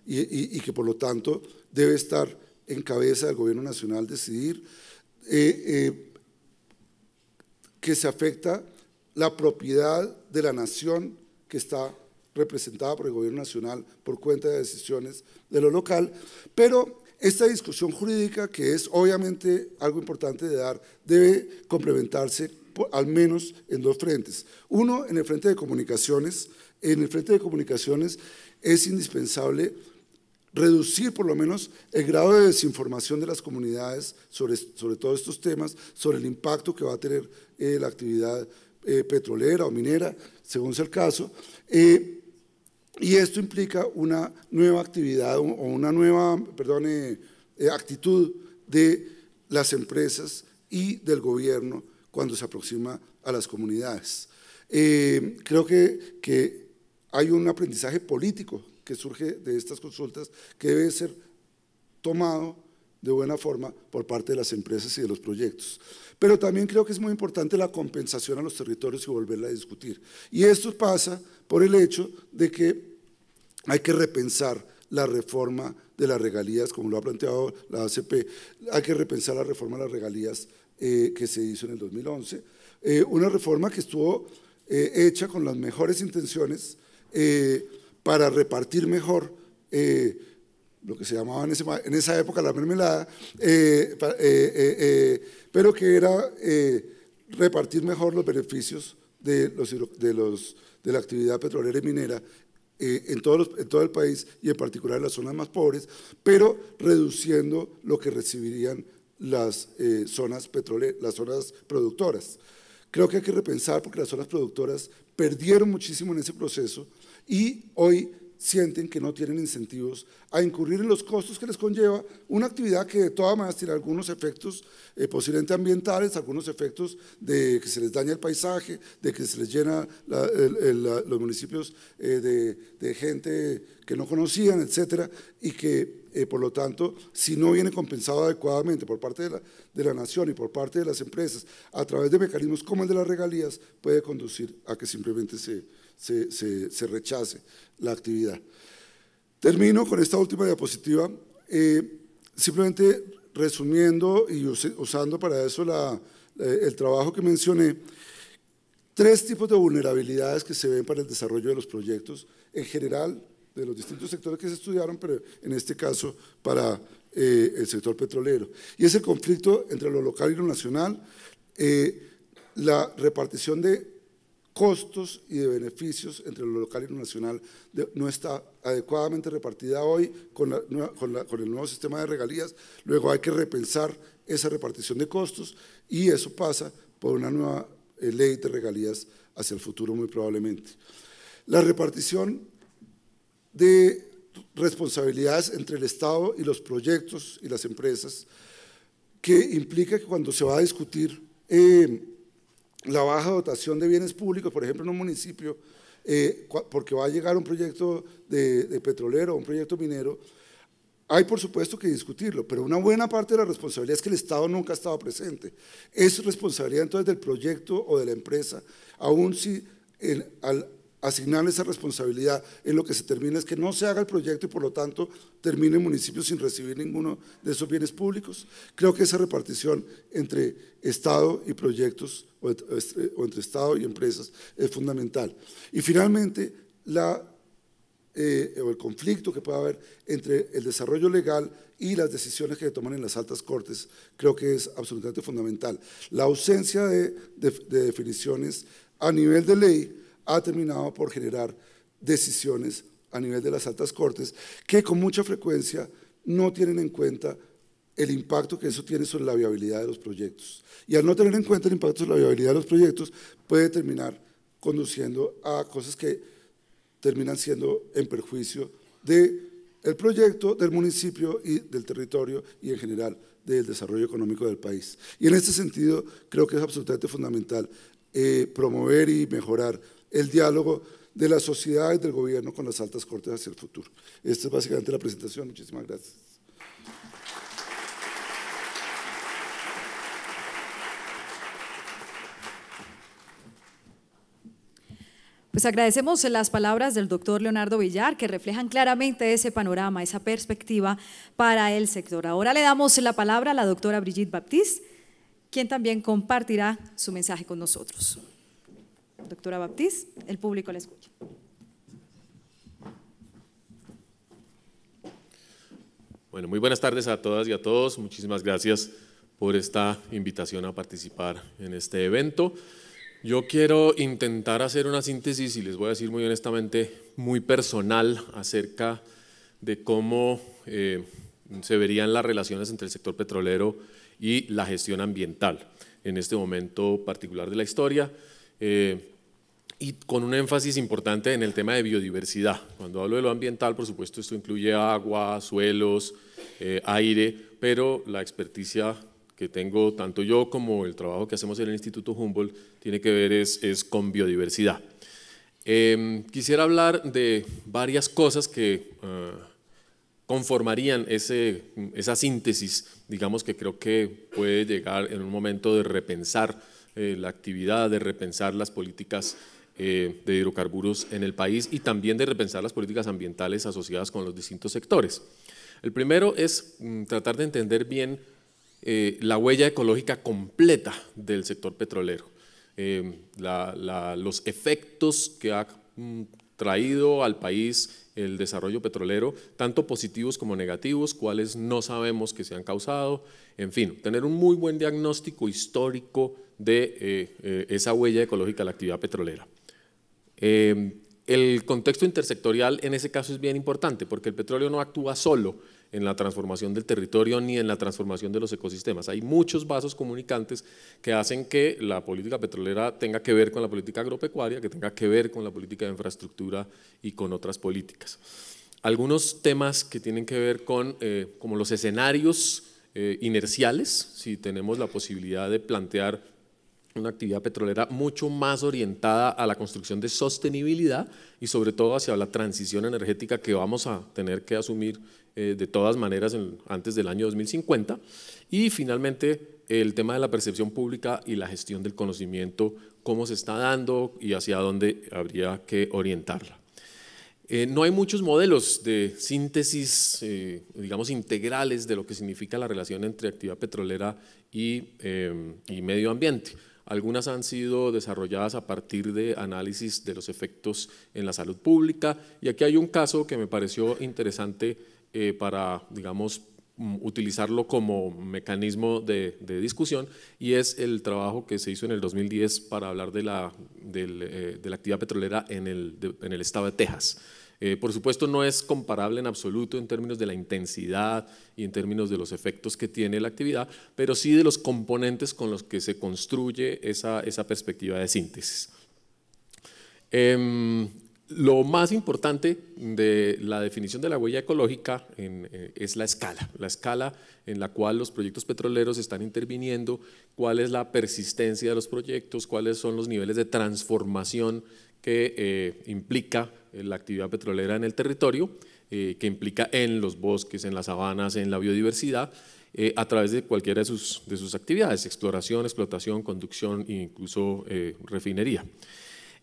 eh, y, que por lo tanto debe estar en cabeza del gobierno nacional decidir eh, eh, que se afecta la propiedad de la nación que está representada por el gobierno nacional por cuenta de decisiones de lo local, pero esta discusión jurídica, que es obviamente algo importante de dar, debe complementarse al menos en dos frentes. Uno, en el frente de comunicaciones. En el frente de comunicaciones es indispensable reducir por lo menos el grado de desinformación de las comunidades sobre, todos estos temas, sobre el impacto que va a tener eh, la actividad eh, petrolera o minera, según sea el caso. Eh, y esto implica una nueva actividad o una nueva, actitud de las empresas y del gobierno cuando se aproxima a las comunidades. Eh, creo que, que hay un aprendizaje político que surge de estas consultas que debe ser tomado de buena forma por parte de las empresas y de los proyectos. Pero también creo que es muy importante la compensación a los territorios y volverla a discutir. Y esto pasa por el hecho de que hay que repensar la reforma de las regalías, como lo ha planteado la ACP, hay que repensar la reforma de las regalías eh, que se hizo en el 2011, eh, una reforma que estuvo eh, hecha con las mejores intenciones para repartir mejor lo que se llamaba en, esa época la mermelada, pero que era repartir mejor los beneficios de, los, de, los, de la actividad petrolera y minera en, en, todo el país y en particular en las zonas más pobres, pero reduciendo lo que recibirían las, eh, zonas petroleras, las zonas productoras. Creo que hay que repensar porque las zonas productoras perdieron muchísimo en ese proceso y hoy sienten que no tienen incentivos a incurrir en los costos que les conlleva una actividad que de todas maneras tiene algunos efectos eh, posiblemente ambientales, algunos efectos de que se les daña el paisaje, de que se les llena los municipios eh, de, gente que no conocían, etcétera, y que eh, por lo tanto, si no viene compensado adecuadamente por parte de la, de la nación y por parte de las empresas a través de mecanismos como el de las regalías, puede conducir a que simplemente se se, rechace la actividad. Termino con esta última diapositiva, eh, simplemente resumiendo y usando para eso eh, el trabajo que mencioné, tres tipos de vulnerabilidades que se ven para el desarrollo de los proyectos, en general, de los distintos sectores que se estudiaron, pero en este caso para eh, el sector petrolero. Y es el conflicto entre lo local y lo nacional, la repartición de costos y de beneficios entre lo local y lo nacional no está adecuadamente repartida hoy con, el nuevo sistema de regalías. Luego hay que repensar esa repartición de costos y eso pasa por una nueva eh, ley de regalías hacia el futuro muy probablemente. La repartición de responsabilidades entre el Estado y los proyectos y las empresas, que implica que cuando se va a discutir eh, la baja dotación de bienes públicos, por ejemplo, en un municipio, eh, porque va a llegar un proyecto de, petrolero o un proyecto minero, hay por supuesto que discutirlo, pero una buena parte de la responsabilidad es que el Estado nunca ha estado presente. Es responsabilidad entonces del proyecto o de la empresa, aún si el, al, asignar esa responsabilidad, en lo que se termina es que no se haga el proyecto y por lo tanto termine el municipio sin recibir ninguno de esos bienes públicos. Creo que esa repartición entre Estado y proyectos o entre este, Estado y empresas es fundamental. Y finalmente, la, eh, o el conflicto que pueda haber entre el desarrollo legal y las decisiones que se toman en las altas cortes, creo que es absolutamente fundamental. La ausencia de definiciones a nivel de ley ha terminado por generar decisiones a nivel de las altas cortes que con mucha frecuencia no tienen en cuenta el impacto que eso tiene sobre la viabilidad de los proyectos. Y al no tener en cuenta el impacto sobre la viabilidad de los proyectos, puede terminar conduciendo a cosas que terminan siendo en perjuicio del el proyecto, del municipio y del territorio y en general del desarrollo económico del país. Y en este sentido creo que es absolutamente fundamental eh, promover y mejorar el diálogo de la sociedad y del gobierno con las altas cortes hacia el futuro. Esta es básicamente la presentación. Muchísimas gracias. Pues agradecemos las palabras del doctor Leonardo Villar que reflejan claramente ese panorama, esa perspectiva para el sector. Ahora le damos la palabra a la doctora Brigitte Baptiste, quien también compartirá su mensaje con nosotros doctora Baptiste. El público la escucha. Bueno, muy buenas tardes a todas y a todos. Muchísimas gracias por esta invitación a participar en este evento. Yo quiero intentar hacer una síntesis y les voy a decir muy honestamente, muy personal acerca de cómo eh, se verían las relaciones entre el sector petrolero y la gestión ambiental en este momento particular de la historia. Eh, y con un énfasis importante en el tema de biodiversidad. Cuando hablo de lo ambiental, por supuesto, esto incluye agua, suelos, eh, aire, pero la experticia que tengo tanto yo como el trabajo que hacemos en el Instituto Humboldt tiene que ver es, con biodiversidad. Em, quisiera hablar de varias cosas que ah, conformarían esa síntesis, digamos que creo que puede llegar en un momento de repensar eh, la actividad, de repensar las políticas eh, de hidrocarburos en el país y también de repensar las políticas ambientales asociadas con los distintos sectores. El primero es mm, tratar de entender bien eh, la huella ecológica completa del sector petrolero, eh, los efectos que ha mm, traído al país el desarrollo petrolero, tanto positivos como negativos, cuáles no sabemos que se han causado, en fin, tener un muy buen diagnóstico histórico de esa huella ecológica de la actividad petrolera. Em, el contexto intersectorial en ese caso es bien importante porque el petróleo no actúa solo en la transformación del territorio ni en la transformación de los ecosistemas. Hay muchos vasos comunicantes que hacen que la política petrolera tenga que ver con la política agropecuaria, que tenga que ver con la política de infraestructura y con otras políticas. Algunos temas que tienen que ver con eh, como los escenarios eh, inerciales, si tenemos la posibilidad de plantear una actividad petrolera mucho más orientada a la construcción de sostenibilidad y sobre todo hacia la transición energética que vamos a tener que asumir eh, de todas maneras antes del año 2050. Y finalmente el tema de la percepción pública y la gestión del conocimiento, cómo se está dando y hacia dónde habría que orientarla. Eh, no hay muchos modelos de síntesis, eh, digamos, integrales de lo que significa la relación entre actividad petrolera y medio ambiente. Algunas han sido desarrolladas a partir de análisis de los efectos en la salud pública y aquí hay un caso que me pareció interesante eh, para, digamos, mm, utilizarlo como mecanismo de, discusión y es el trabajo que se hizo en el 2010 para hablar de la, eh, de la actividad petrolera en el, en el estado de Texas. Eh, por supuesto, no es comparable en absoluto en términos de la intensidad y en términos de los efectos que tiene la actividad, pero sí de los componentes con los que se construye esa, perspectiva de síntesis. Em, lo más importante de la definición de la huella ecológica eh, es la escala, la escala en la cual los proyectos petroleros están interviniendo, cuál es la persistencia de los proyectos, cuáles son los niveles de transformación que eh, implica eh, la actividad petrolera en el territorio, eh, que implica en los bosques, en las sabanas, en la biodiversidad, a través de cualquiera de sus, de sus, actividades, exploración, explotación, conducción e incluso refinería.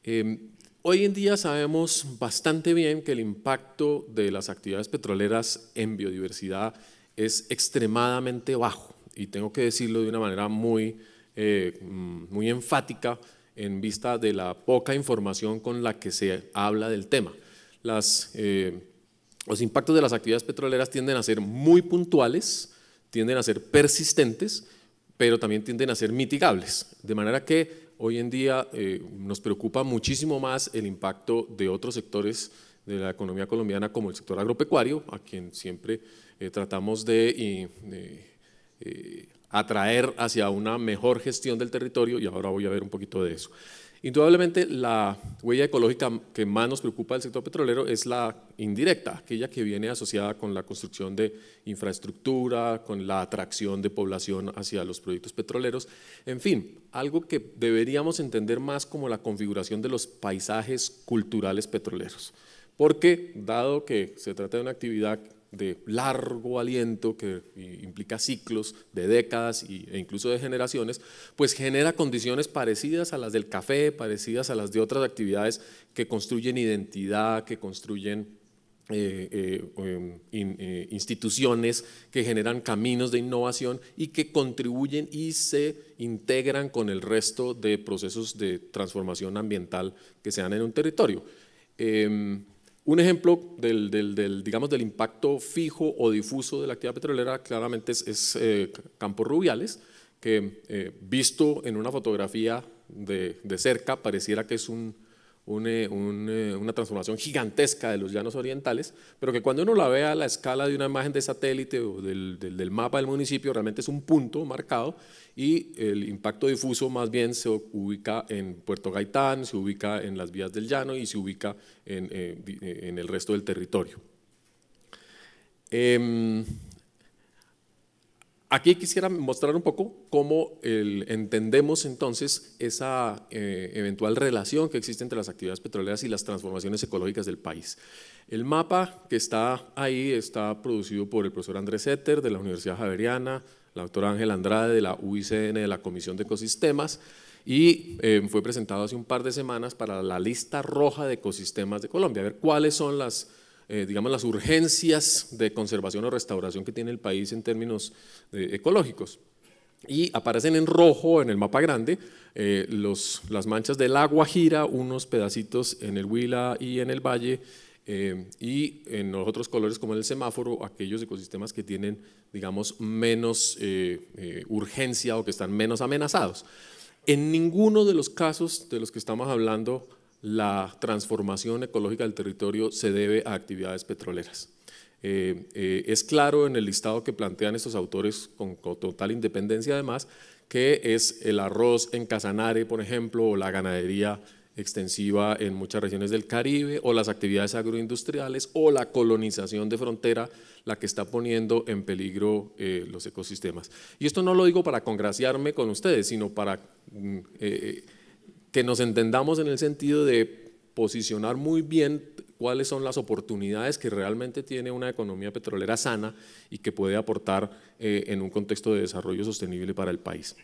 Em, hoy en día sabemos bastante bien que el impacto de las actividades petroleras en biodiversidad es extremadamente bajo, y tengo que decirlo de una manera muy, mm, muy enfática, en vista de la poca información con la que se habla del tema. Las, eh, los impactos de las actividades petroleras tienden a ser muy puntuales, tienden a ser persistentes, pero también tienden a ser mitigables. De manera que hoy en día eh, nos preocupa muchísimo más el impacto de otros sectores de la economía colombiana como el sector agropecuario, a quien siempre eh, tratamos de, de atraer hacia una mejor gestión del territorio y ahora voy a ver un poquito de eso. Indudablemente la huella ecológica que más nos preocupa del sector petrolero es la indirecta, aquella que viene asociada con la construcción de infraestructura, con la atracción de población hacia los proyectos petroleros, en fin, algo que deberíamos entender más como la configuración de los paisajes culturales petroleros porque dado que se trata de una actividad de largo aliento que implica ciclos de décadas e incluso de generaciones, pues genera condiciones parecidas a las del café, parecidas a las de otras actividades que construyen identidad, que construyen eh, eh, em, eh, instituciones que generan caminos de innovación y que contribuyen y se integran con el resto de procesos de transformación ambiental que se dan en un territorio. Em, un ejemplo del, digamos, del impacto fijo o difuso de la actividad petrolera claramente es, eh, Campos Rubiales, que eh, visto en una fotografía de, de, cerca pareciera que es un eh, eh, una transformación gigantesca de los llanos orientales, pero que cuando uno la vea a la escala de una imagen de satélite o del, mapa del municipio, realmente es un punto marcado y el impacto difuso más bien se ubica en Puerto Gaitán, se ubica en las vías del llano y se ubica en, eh, el resto del territorio. Em, Aquí quisiera mostrar un poco cómo entendemos entonces esa eh, eventual relación que existe entre las actividades petroleras y las transformaciones ecológicas del país. El mapa que está ahí está producido por el profesor Andrés Eter de la Universidad Javeriana, la doctora Ángela Andrade de la UICN de la Comisión de Ecosistemas y eh, fue presentado hace un par de semanas para la lista roja de ecosistemas de Colombia, a ver cuáles son las eh, digamos, las urgencias de conservación o restauración que tiene el país en términos eh, ecológicos. Y aparecen en rojo en el mapa grande eh, los, las manchas del agua gira, unos pedacitos en el Huila y en el Valle, y en otros colores como en el semáforo, aquellos ecosistemas que tienen, digamos, menos urgencia o que están menos amenazados. En ninguno de los casos de los que estamos hablando la transformación ecológica del territorio se debe a actividades petroleras. Eh, eh, es claro en el listado que plantean estos autores con, total independencia además, que es el arroz en Casanare, por ejemplo, o la ganadería extensiva en muchas regiones del Caribe, o las actividades agroindustriales, o la colonización de frontera, la que está poniendo en peligro eh, los ecosistemas. Y esto no lo digo para congraciarme con ustedes, sino para mm, que nos entendamos en el sentido de posicionar muy bien cuáles son las oportunidades que realmente tiene una economía petrolera sana y que puede aportar eh, en un contexto de desarrollo sostenible para el país.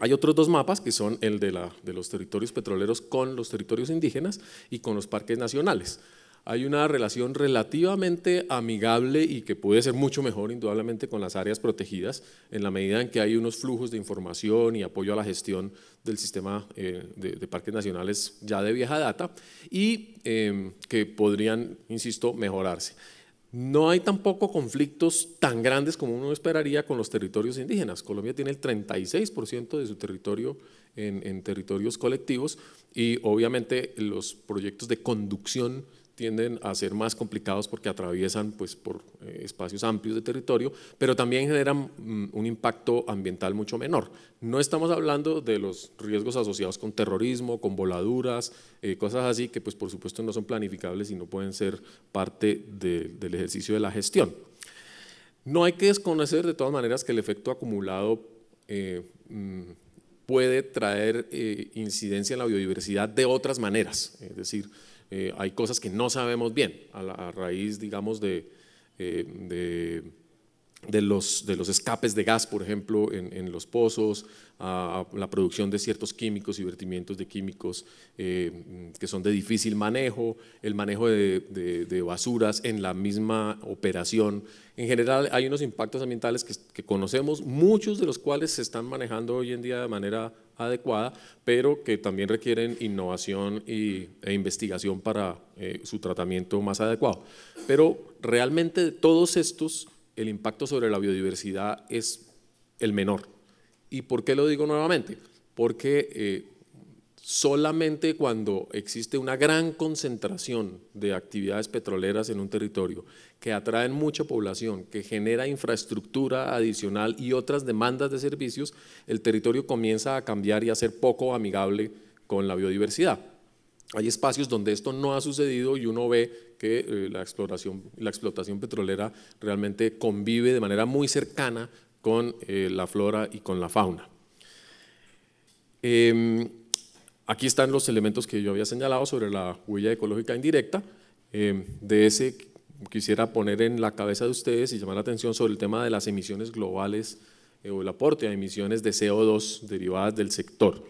Hay otros dos mapas que son el de los territorios petroleros con los territorios indígenas y con los parques nacionales hay una relación relativamente amigable y que puede ser mucho mejor, indudablemente, con las áreas protegidas, en la medida en que hay unos flujos de información y apoyo a la gestión del sistema eh, de, parques nacionales ya de vieja data y em, que podrían, insisto, mejorarse. No hay tampoco conflictos tan grandes como uno esperaría con los territorios indígenas. Colombia tiene el 36% de su territorio en, en, territorios colectivos y obviamente los proyectos de conducción tienden a ser más complicados porque atraviesan pues, por eh, espacios amplios de territorio, pero también generan mm, un impacto ambiental mucho menor. No estamos hablando de los riesgos asociados con terrorismo, con voladuras, eh, cosas así que pues, por supuesto no son planificables y no pueden ser parte del ejercicio de la gestión. No hay que desconocer de todas maneras que el efecto acumulado eh, mm, puede traer incidencia en la biodiversidad de otras maneras, es decir, eh, hay cosas que no sabemos bien a, la, raíz, digamos, de eh, de los, de los escapes de gas, por ejemplo, en, los pozos, a la producción de ciertos químicos y vertimientos de químicos eh, que son de difícil manejo, el manejo de, basuras en la misma operación. En general hay unos impactos ambientales que, conocemos, muchos de los cuales se están manejando hoy en día de manera adecuada, pero que también requieren innovación y, e investigación para eh, su tratamiento más adecuado. Pero realmente todos estos el impacto sobre la biodiversidad es el menor. ¿Y por qué lo digo nuevamente? Porque eh, solamente cuando existe una gran concentración de actividades petroleras en un territorio que atraen mucha población, que genera infraestructura adicional y otras demandas de servicios, el territorio comienza a cambiar y a ser poco amigable con la biodiversidad. Hay espacios donde esto no ha sucedido y uno ve que eh, la, exploración, la explotación petrolera realmente convive de manera muy cercana con eh, la flora y con la fauna. Em, aquí están los elementos que yo había señalado sobre la huella ecológica indirecta. Em, de ese quisiera poner en la cabeza de ustedes y llamar la atención sobre el tema de las emisiones globales eh, o el aporte a emisiones de CO2 derivadas del sector.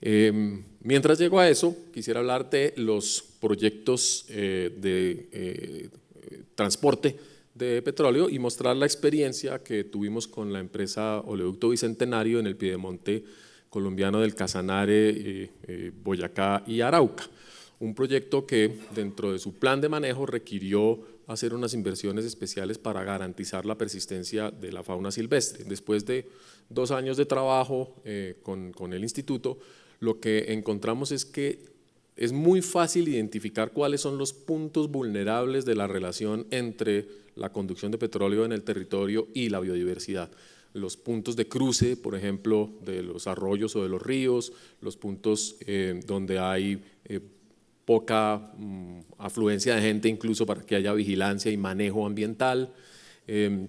Em, Mientras llego a eso, quisiera hablar de los proyectos eh, de eh, transporte de petróleo y mostrar la experiencia que tuvimos con la empresa Oleoducto Bicentenario en el Piedemonte colombiano del Casanare, eh, Boyacá y Arauca. Un proyecto que dentro de su plan de manejo requirió hacer unas inversiones especiales para garantizar la persistencia de la fauna silvestre. Después de dos años de trabajo con el instituto, lo que encontramos es que es muy fácil identificar cuáles son los puntos vulnerables de la relación entre la conducción de petróleo en el territorio y la biodiversidad. Los puntos de cruce, por ejemplo, de los arroyos o de los ríos, los puntos eh, donde hay eh, poca mm, afluencia de gente incluso para que haya vigilancia y manejo ambiental. Eh,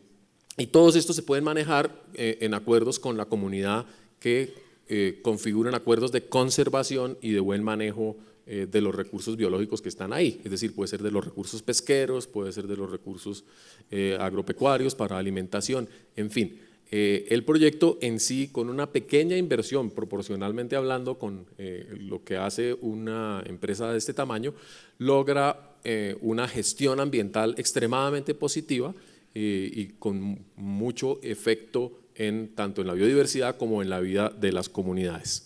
y todos estos se pueden manejar en acuerdos con la comunidad que eh, configuran acuerdos de conservación y de buen manejo eh, de los recursos biológicos que están ahí. Es decir, puede ser de los recursos pesqueros, puede ser de los recursos eh, agropecuarios para alimentación, en fin. el proyecto en sí, con una pequeña inversión, proporcionalmente hablando con lo que hace una empresa de este tamaño, logra una gestión ambiental extremadamente positiva y con mucho efecto tanto en la biodiversidad como en la vida de las comunidades.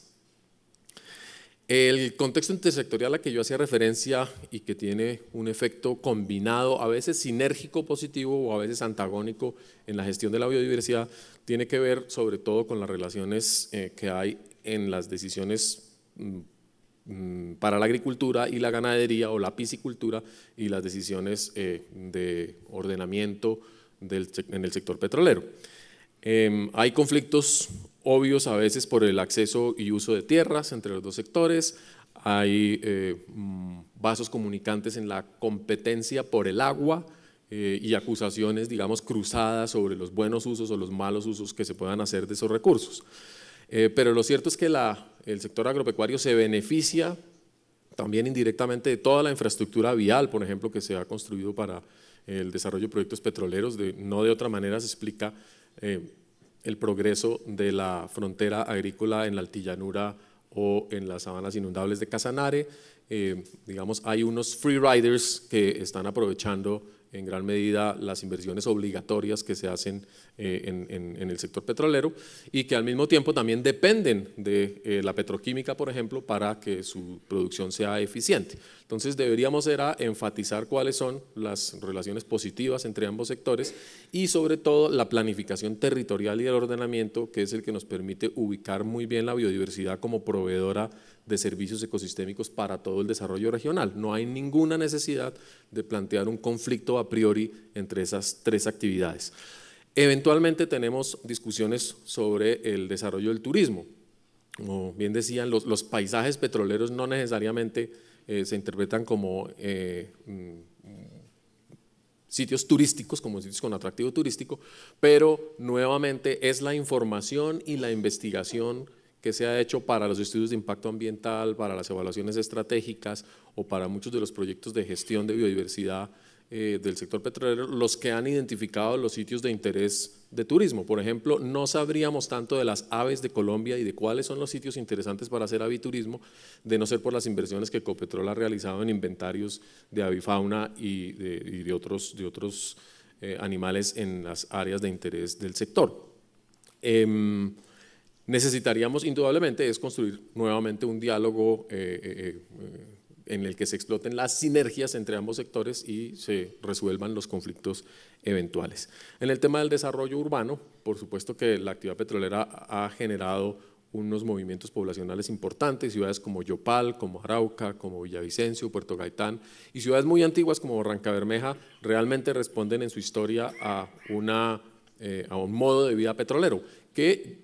El contexto intersectorial a que yo hacía referencia y que tiene un efecto combinado, a veces sinérgico positivo o a veces antagónico en la gestión de la biodiversidad, tiene que ver sobre todo con las relaciones eh, que hay en las decisiones mm, mm, para la agricultura y la ganadería o la piscicultura y las decisiones eh, de ordenamiento en el sector petrolero. Em, hay conflictos obvios a veces por el acceso y uso de tierras entre los dos sectores, hay eh, mm, vasos comunicantes en la competencia por el agua eh, y acusaciones, digamos, cruzadas sobre los buenos usos o los malos usos que se puedan hacer de esos recursos. Eh, pero lo cierto es que el sector agropecuario se beneficia también indirectamente de toda la infraestructura vial, por ejemplo, que se ha construido para el desarrollo de proyectos petroleros, no de otra manera se explica eh, el progreso de la frontera agrícola en la altillanura o en las sabanas inundables de Casanare. Eh, digamos, hay unos free riders que están aprovechando en gran medida las inversiones obligatorias que se hacen eh, en, el sector petrolero y que al mismo tiempo también dependen de eh, la petroquímica, por ejemplo, para que su producción sea eficiente. Entonces deberíamos era enfatizar cuáles son las relaciones positivas entre ambos sectores y sobre todo la planificación territorial y el ordenamiento, que es el que nos permite ubicar muy bien la biodiversidad como proveedora de servicios ecosistémicos para todo el desarrollo regional. No hay ninguna necesidad de plantear un conflicto a priori entre esas tres actividades. Eventualmente tenemos discusiones sobre el desarrollo del turismo. Como bien decían, los, paisajes petroleros no necesariamente eh, se interpretan como eh, mm, sitios turísticos, como sitios con atractivo turístico, pero nuevamente es la información y la investigación que se ha hecho para los estudios de impacto ambiental, para las evaluaciones estratégicas o para muchos de los proyectos de gestión de biodiversidad eh, del sector petrolero, los que han identificado los sitios de interés de turismo. Por ejemplo, no sabríamos tanto de las aves de Colombia y de cuáles son los sitios interesantes para hacer aviturismo, de no ser por las inversiones que Copetrol ha realizado en inventarios de avifauna y de, otros, de otros eh, animales en las áreas de interés del sector. Em, necesitaríamos indudablemente es construir nuevamente un diálogo eh, eh, eh, en el que se exploten las sinergias entre ambos sectores y se resuelvan los conflictos eventuales. En el tema del desarrollo urbano, por supuesto que la actividad petrolera ha generado unos movimientos poblacionales importantes, ciudades como Yopal, como Arauca, como Villavicencio, Puerto Gaitán, y ciudades muy antiguas como Barranca Bermeja, realmente responden en su historia a, una, a un modo de vida petrolero, que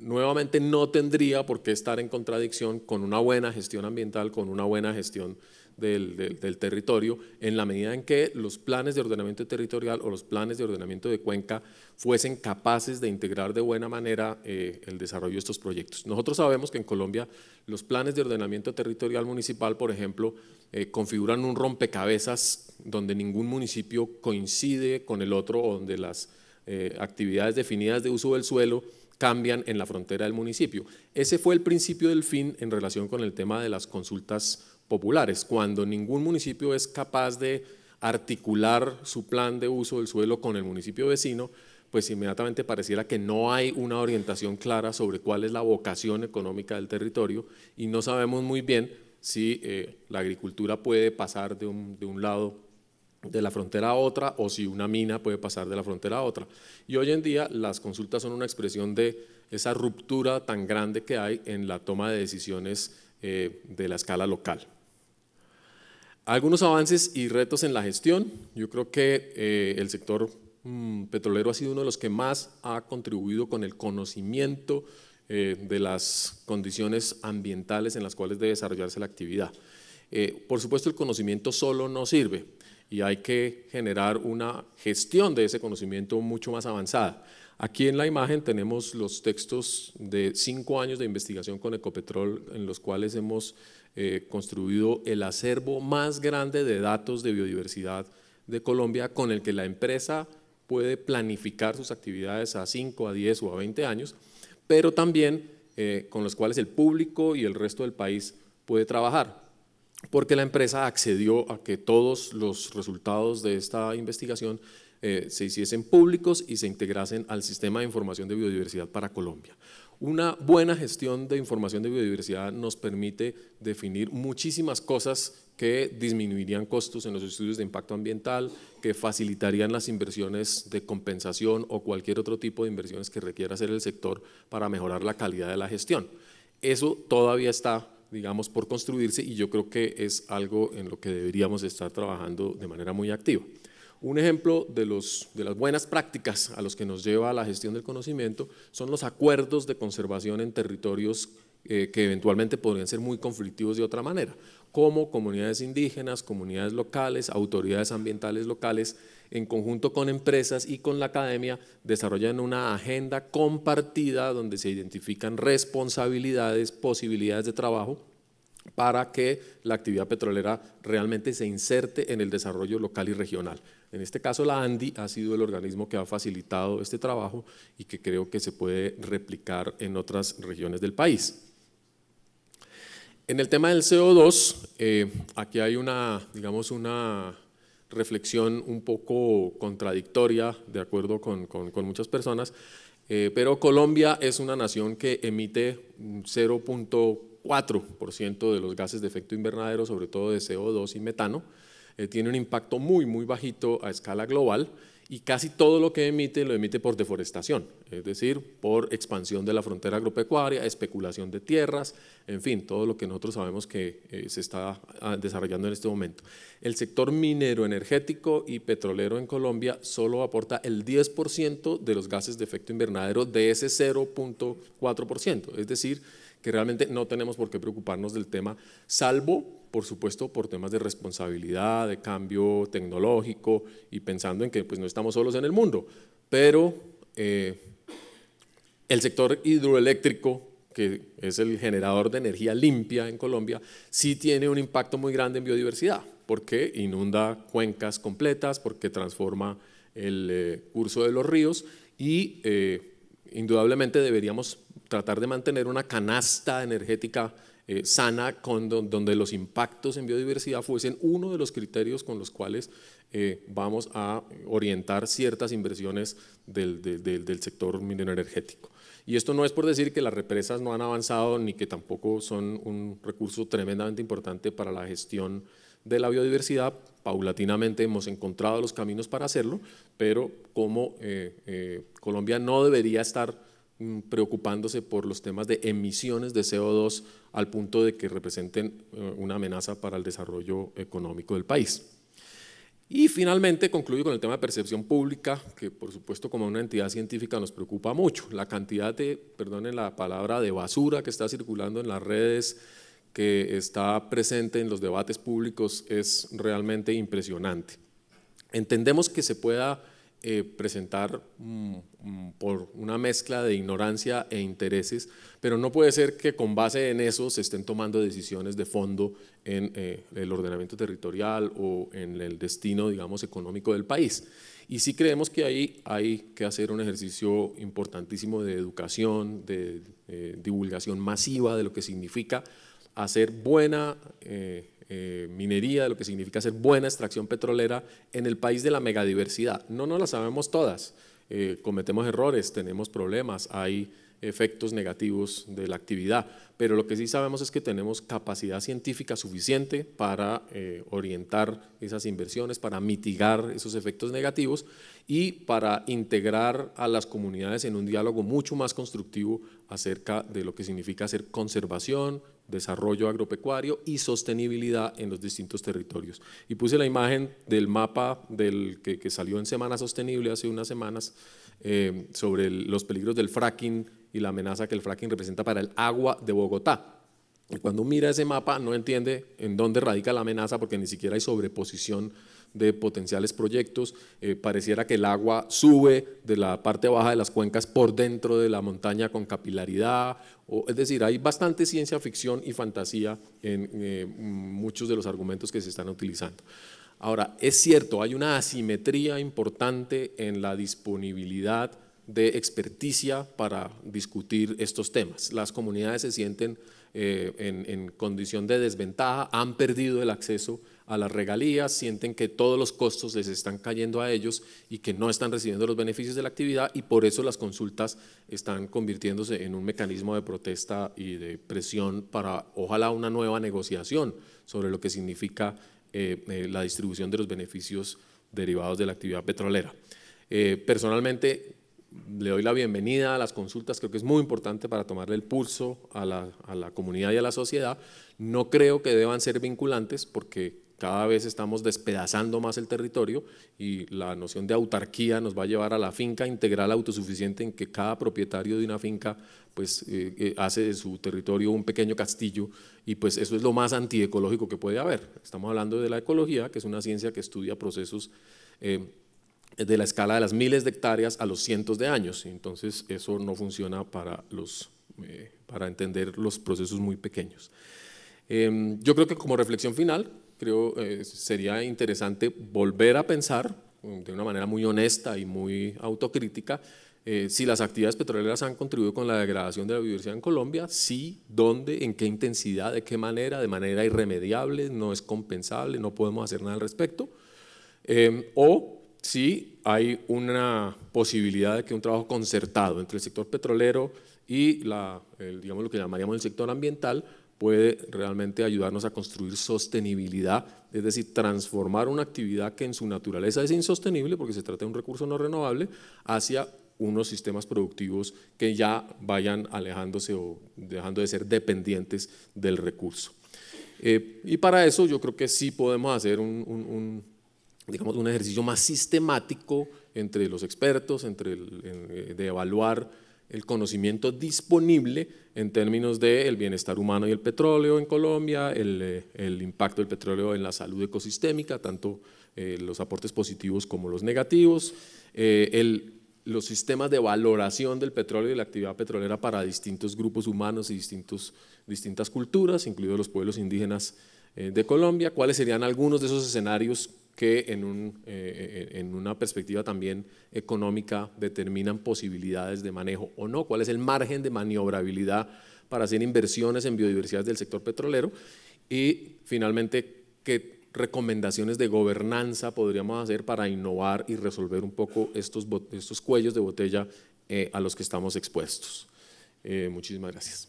nuevamente no tendría por qué estar en contradicción con una buena gestión ambiental, con una buena gestión del, territorio, en la medida en que los planes de ordenamiento territorial o los planes de ordenamiento de cuenca fuesen capaces de integrar de buena manera eh, el desarrollo de estos proyectos. Nosotros sabemos que en Colombia los planes de ordenamiento territorial municipal, por ejemplo, eh, configuran un rompecabezas donde ningún municipio coincide con el otro o donde las eh, actividades definidas de uso del suelo cambian en la frontera del municipio. Ese fue el principio del fin en relación con el tema de las consultas populares, cuando ningún municipio es capaz de articular su plan de uso del suelo con el municipio vecino, pues inmediatamente pareciera que no hay una orientación clara sobre cuál es la vocación económica del territorio y no sabemos muy bien si eh, la agricultura puede pasar de un, de un lado de la frontera a otra o si una mina puede pasar de la frontera a otra. Y hoy en día las consultas son una expresión de esa ruptura tan grande que hay en la toma de decisiones eh, de la escala local. Algunos avances y retos en la gestión. Yo creo que eh, el sector mm, petrolero ha sido uno de los que más ha contribuido con el conocimiento eh, de las condiciones ambientales en las cuales debe desarrollarse la actividad. por supuesto, el conocimiento solo no sirve y hay que generar una gestión de ese conocimiento mucho más avanzada. Aquí en la imagen tenemos los textos de cinco años de investigación con Ecopetrol en los cuales hemos eh, construido el acervo más grande de datos de biodiversidad de Colombia con el que la empresa puede planificar sus actividades a 5, a 10 o a 20 años, pero también eh, con los cuales el público y el resto del país puede trabajar porque la empresa accedió a que todos los resultados de esta investigación eh, se hiciesen públicos y se integrasen al sistema de información de biodiversidad para Colombia. Una buena gestión de información de biodiversidad nos permite definir muchísimas cosas que disminuirían costos en los estudios de impacto ambiental, que facilitarían las inversiones de compensación o cualquier otro tipo de inversiones que requiera hacer el sector para mejorar la calidad de la gestión. Eso todavía está digamos, por construirse y yo creo que es algo en lo que deberíamos estar trabajando de manera muy activa. Un ejemplo de, las buenas prácticas a los que nos lleva la gestión del conocimiento son los acuerdos de conservación en territorios eh, que eventualmente podrían ser muy conflictivos de otra manera como comunidades indígenas, comunidades locales, autoridades ambientales locales, en conjunto con empresas y con la academia, desarrollan una agenda compartida donde se identifican responsabilidades, posibilidades de trabajo para que la actividad petrolera realmente se inserte en el desarrollo local y regional. En este caso, la ANDI ha sido el organismo que ha facilitado este trabajo y que creo que se puede replicar en otras regiones del país. En el tema del CO2, eh, aquí hay una, digamos, una reflexión un poco contradictoria, de acuerdo con, muchas personas, eh, pero Colombia es una nación que emite 0.4% de los gases de efecto invernadero, sobre todo de CO2 y metano, eh, tiene un impacto muy, muy bajito a escala global, y casi todo lo que emite lo emite por deforestación, es decir, por expansión de la frontera agropecuaria, especulación de tierras, en fin, todo lo que nosotros sabemos que eh, se está ah, desarrollando en este momento. El sector minero, energético y petrolero en Colombia solo aporta el 10% de los gases de efecto invernadero de ese 0.4%, es decir, que realmente no tenemos por qué preocuparnos del tema, salvo, por supuesto, por temas de responsabilidad, de cambio tecnológico y pensando en que pues, no estamos solos en el mundo. Pero eh, el sector hidroeléctrico, que es el generador de energía limpia en Colombia, sí tiene un impacto muy grande en biodiversidad, porque inunda cuencas completas, porque transforma el eh, curso de los ríos y eh, indudablemente deberíamos tratar de mantener una canasta energética eh, sana donde los impactos en biodiversidad fuesen uno de los criterios con los cuales eh, vamos a orientar ciertas inversiones del, del, del sector energético. Y esto no es por decir que las represas no han avanzado ni que tampoco son un recurso tremendamente importante para la gestión de la biodiversidad. Paulatinamente hemos encontrado los caminos para hacerlo, pero como eh, Colombia no debería estar Mm, preocupándose por los temas de emisiones de CO2 al punto de que representen eh, una amenaza para el desarrollo económico del país. Y finalmente concluyo con el tema de percepción pública, que por supuesto como una entidad científica nos preocupa mucho. La cantidad de, perdonen la palabra, de basura que está circulando en las redes, que está presente en los debates públicos, es realmente impresionante. Entendemos que se pueda eh, presentar mm, mm, por una mezcla de ignorancia e intereses, pero no puede ser que con base en eso se estén tomando decisiones de fondo en eh, el ordenamiento territorial o en el destino, digamos, económico del país. Y sí creemos que ahí hay que hacer un ejercicio importantísimo de educación, de eh, divulgación masiva de lo que significa hacer buena eh, minería, lo que significa hacer buena extracción petrolera en el país de la megadiversidad. No nos la sabemos todas, eh, cometemos errores, tenemos problemas, hay efectos negativos de la actividad, pero lo que sí sabemos es que tenemos capacidad científica suficiente para eh, orientar esas inversiones, para mitigar esos efectos negativos y para integrar a las comunidades en un diálogo mucho más constructivo acerca de lo que significa hacer conservación, desarrollo agropecuario y sostenibilidad en los distintos territorios. Y puse la imagen del mapa del que, salió en Semana Sostenible hace unas semanas eh, sobre los peligros del fracking y la amenaza que el fracking representa para el agua de Bogotá. Y cuando mira ese mapa no entiende en dónde radica la amenaza porque ni siquiera hay sobreposición de potenciales proyectos. Eh, pareciera que el agua sube de la parte baja de las cuencas por dentro de la montaña con capilaridad. O, es decir, hay bastante ciencia ficción y fantasía en eh, muchos de los argumentos que se están utilizando. Ahora, es cierto, hay una asimetría importante en la disponibilidad de experticia para discutir estos temas. Las comunidades se sienten eh, en, en, condición de desventaja, han perdido el acceso a las regalías, sienten que todos los costos les están cayendo a ellos y que no están recibiendo los beneficios de la actividad y por eso las consultas están convirtiéndose en un mecanismo de protesta y de presión para ojalá una nueva negociación sobre lo que significa eh, eh, la distribución de los beneficios derivados de la actividad petrolera. Eh, personalmente le doy la bienvenida a las consultas, creo que es muy importante para tomarle el pulso a la, a la, comunidad y a la sociedad. No creo que deban ser vinculantes porque cada vez estamos despedazando más el territorio y la noción de autarquía nos va a llevar a la finca integral autosuficiente en que cada propietario de una finca pues eh, eh, hace de su territorio un pequeño castillo y pues eso es lo más antiecológico que puede haber. Estamos hablando de la ecología, que es una ciencia que estudia procesos eh, de la escala de las miles de hectáreas a los cientos de años. Entonces eso no funciona para, los, para entender los procesos muy pequeños. Em, yo creo que como reflexión final, creo eh, sería interesante volver a pensar mm, de una manera muy honesta y muy autocrítica eh, si las actividades petroleras han contribuido con la degradación de la biodiversidad en Colombia, sí, dónde, en qué intensidad, de qué manera, de manera irremediable, no es compensable, no podemos hacer nada al respecto, em, o si hay una posibilidad de que un trabajo concertado entre el sector petrolero y digamos, lo que llamaríamos el sector ambiental puede realmente ayudarnos a construir sostenibilidad, es decir, transformar una actividad que en su naturaleza es insostenible, porque se trata de un recurso no renovable, hacia unos sistemas productivos que ya vayan alejándose o dejando de ser dependientes del recurso. Eh, y para eso yo creo que sí podemos hacer un, digamos, un ejercicio más sistemático entre los expertos, entre eh, de evaluar el conocimiento disponible en términos del el bienestar humano y el petróleo en Colombia, el, eh, impacto del petróleo en la salud ecosistémica, tanto eh, los aportes positivos como los negativos, eh, el, los sistemas de valoración del petróleo y la actividad petrolera para distintos grupos humanos y distintos, distintas culturas, incluidos los pueblos indígenas de Colombia, cuáles serían algunos de esos escenarios que en, un, eh, eh, en, una perspectiva también económica determinan posibilidades de manejo o no, cuál es el margen de maniobrabilidad para hacer inversiones en biodiversidad del sector petrolero y finalmente qué recomendaciones de gobernanza podríamos hacer para innovar y resolver un poco estos, estos cuellos de botella eh, a los que estamos expuestos. muchísimas gracias.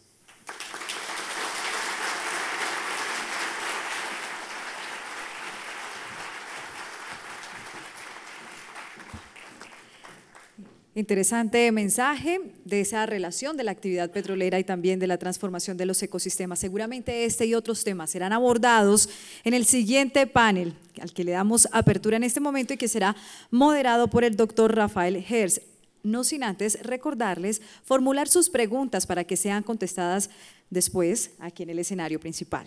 Interesante mensaje de esa relación de la actividad petrolera y también de la transformación de los ecosistemas. Seguramente este y otros temas serán abordados en el siguiente panel, al que le damos apertura en este momento y que será moderado por el doctor Rafael Herz. No sin antes recordarles formular sus preguntas para que sean contestadas después aquí en el escenario principal.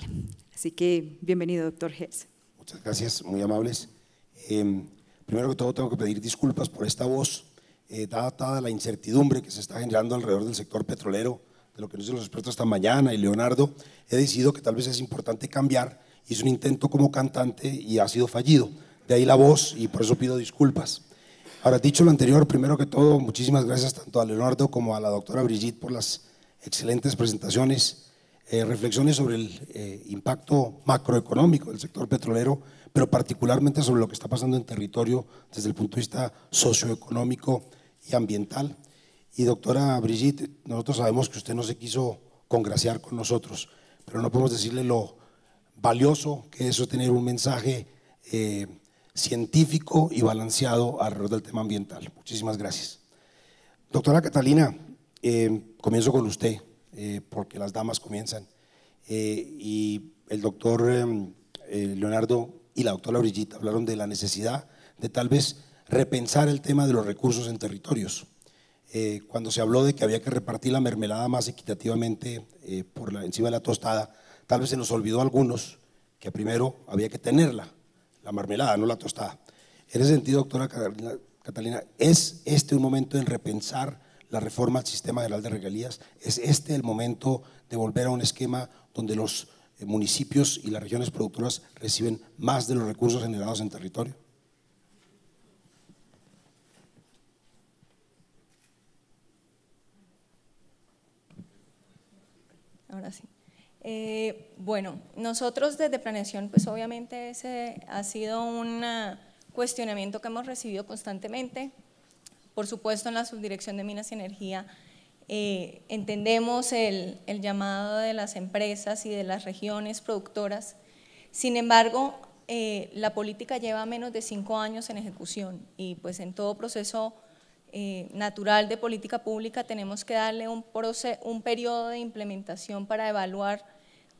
Así que bienvenido, doctor Herz. Muchas gracias, muy amables. Em, primero que todo tengo que pedir disculpas por esta voz eh, dada la incertidumbre que se está generando alrededor del sector petrolero, de lo que nos dicen los expertos esta mañana y Leonardo, he decidido que tal vez es importante cambiar. Hice un intento como cantante y ha sido fallido. De ahí la voz y por eso pido disculpas. Ahora, dicho lo anterior, primero que todo, muchísimas gracias tanto a Leonardo como a la doctora Brigitte por las excelentes presentaciones, eh, reflexiones sobre el eh, impacto macroeconómico del sector petrolero pero particularmente sobre lo que está pasando en territorio desde el punto de vista socioeconómico y ambiental. Y doctora Brigitte, nosotros sabemos que usted no se quiso congraciar con nosotros, pero no podemos decirle lo valioso que es tener un mensaje eh, científico y balanceado alrededor del tema ambiental. Muchísimas gracias. Doctora Catalina, eh, comienzo con usted, eh, porque las damas comienzan. y el doctor Leonardo y la doctora Brigitte hablaron de la necesidad de tal vez repensar el tema de los recursos en territorios. Eh, cuando se habló de que había que repartir la mermelada más equitativamente eh, por encima de la tostada, tal vez se nos olvidó a algunos que primero había que tenerla, la mermelada, no la tostada. En ese sentido, doctora Catalina, Catalina ¿es este un momento en repensar la reforma al sistema general de regalías? ¿Es este el momento de volver a un esquema donde los eh, municipios y las regiones productoras reciben más de los recursos generados en territorio? Ahora sí. Eh, bueno, nosotros desde Planeación, pues obviamente ese ha sido un cuestionamiento que hemos recibido constantemente. Por supuesto, en la Subdirección de Minas y Energía eh, entendemos el, llamado de las empresas y de las regiones productoras. Sin embargo, eh, la política lleva menos de cinco años en ejecución y pues en todo proceso eh, natural de política pública tenemos que darle un periodo de implementación para evaluar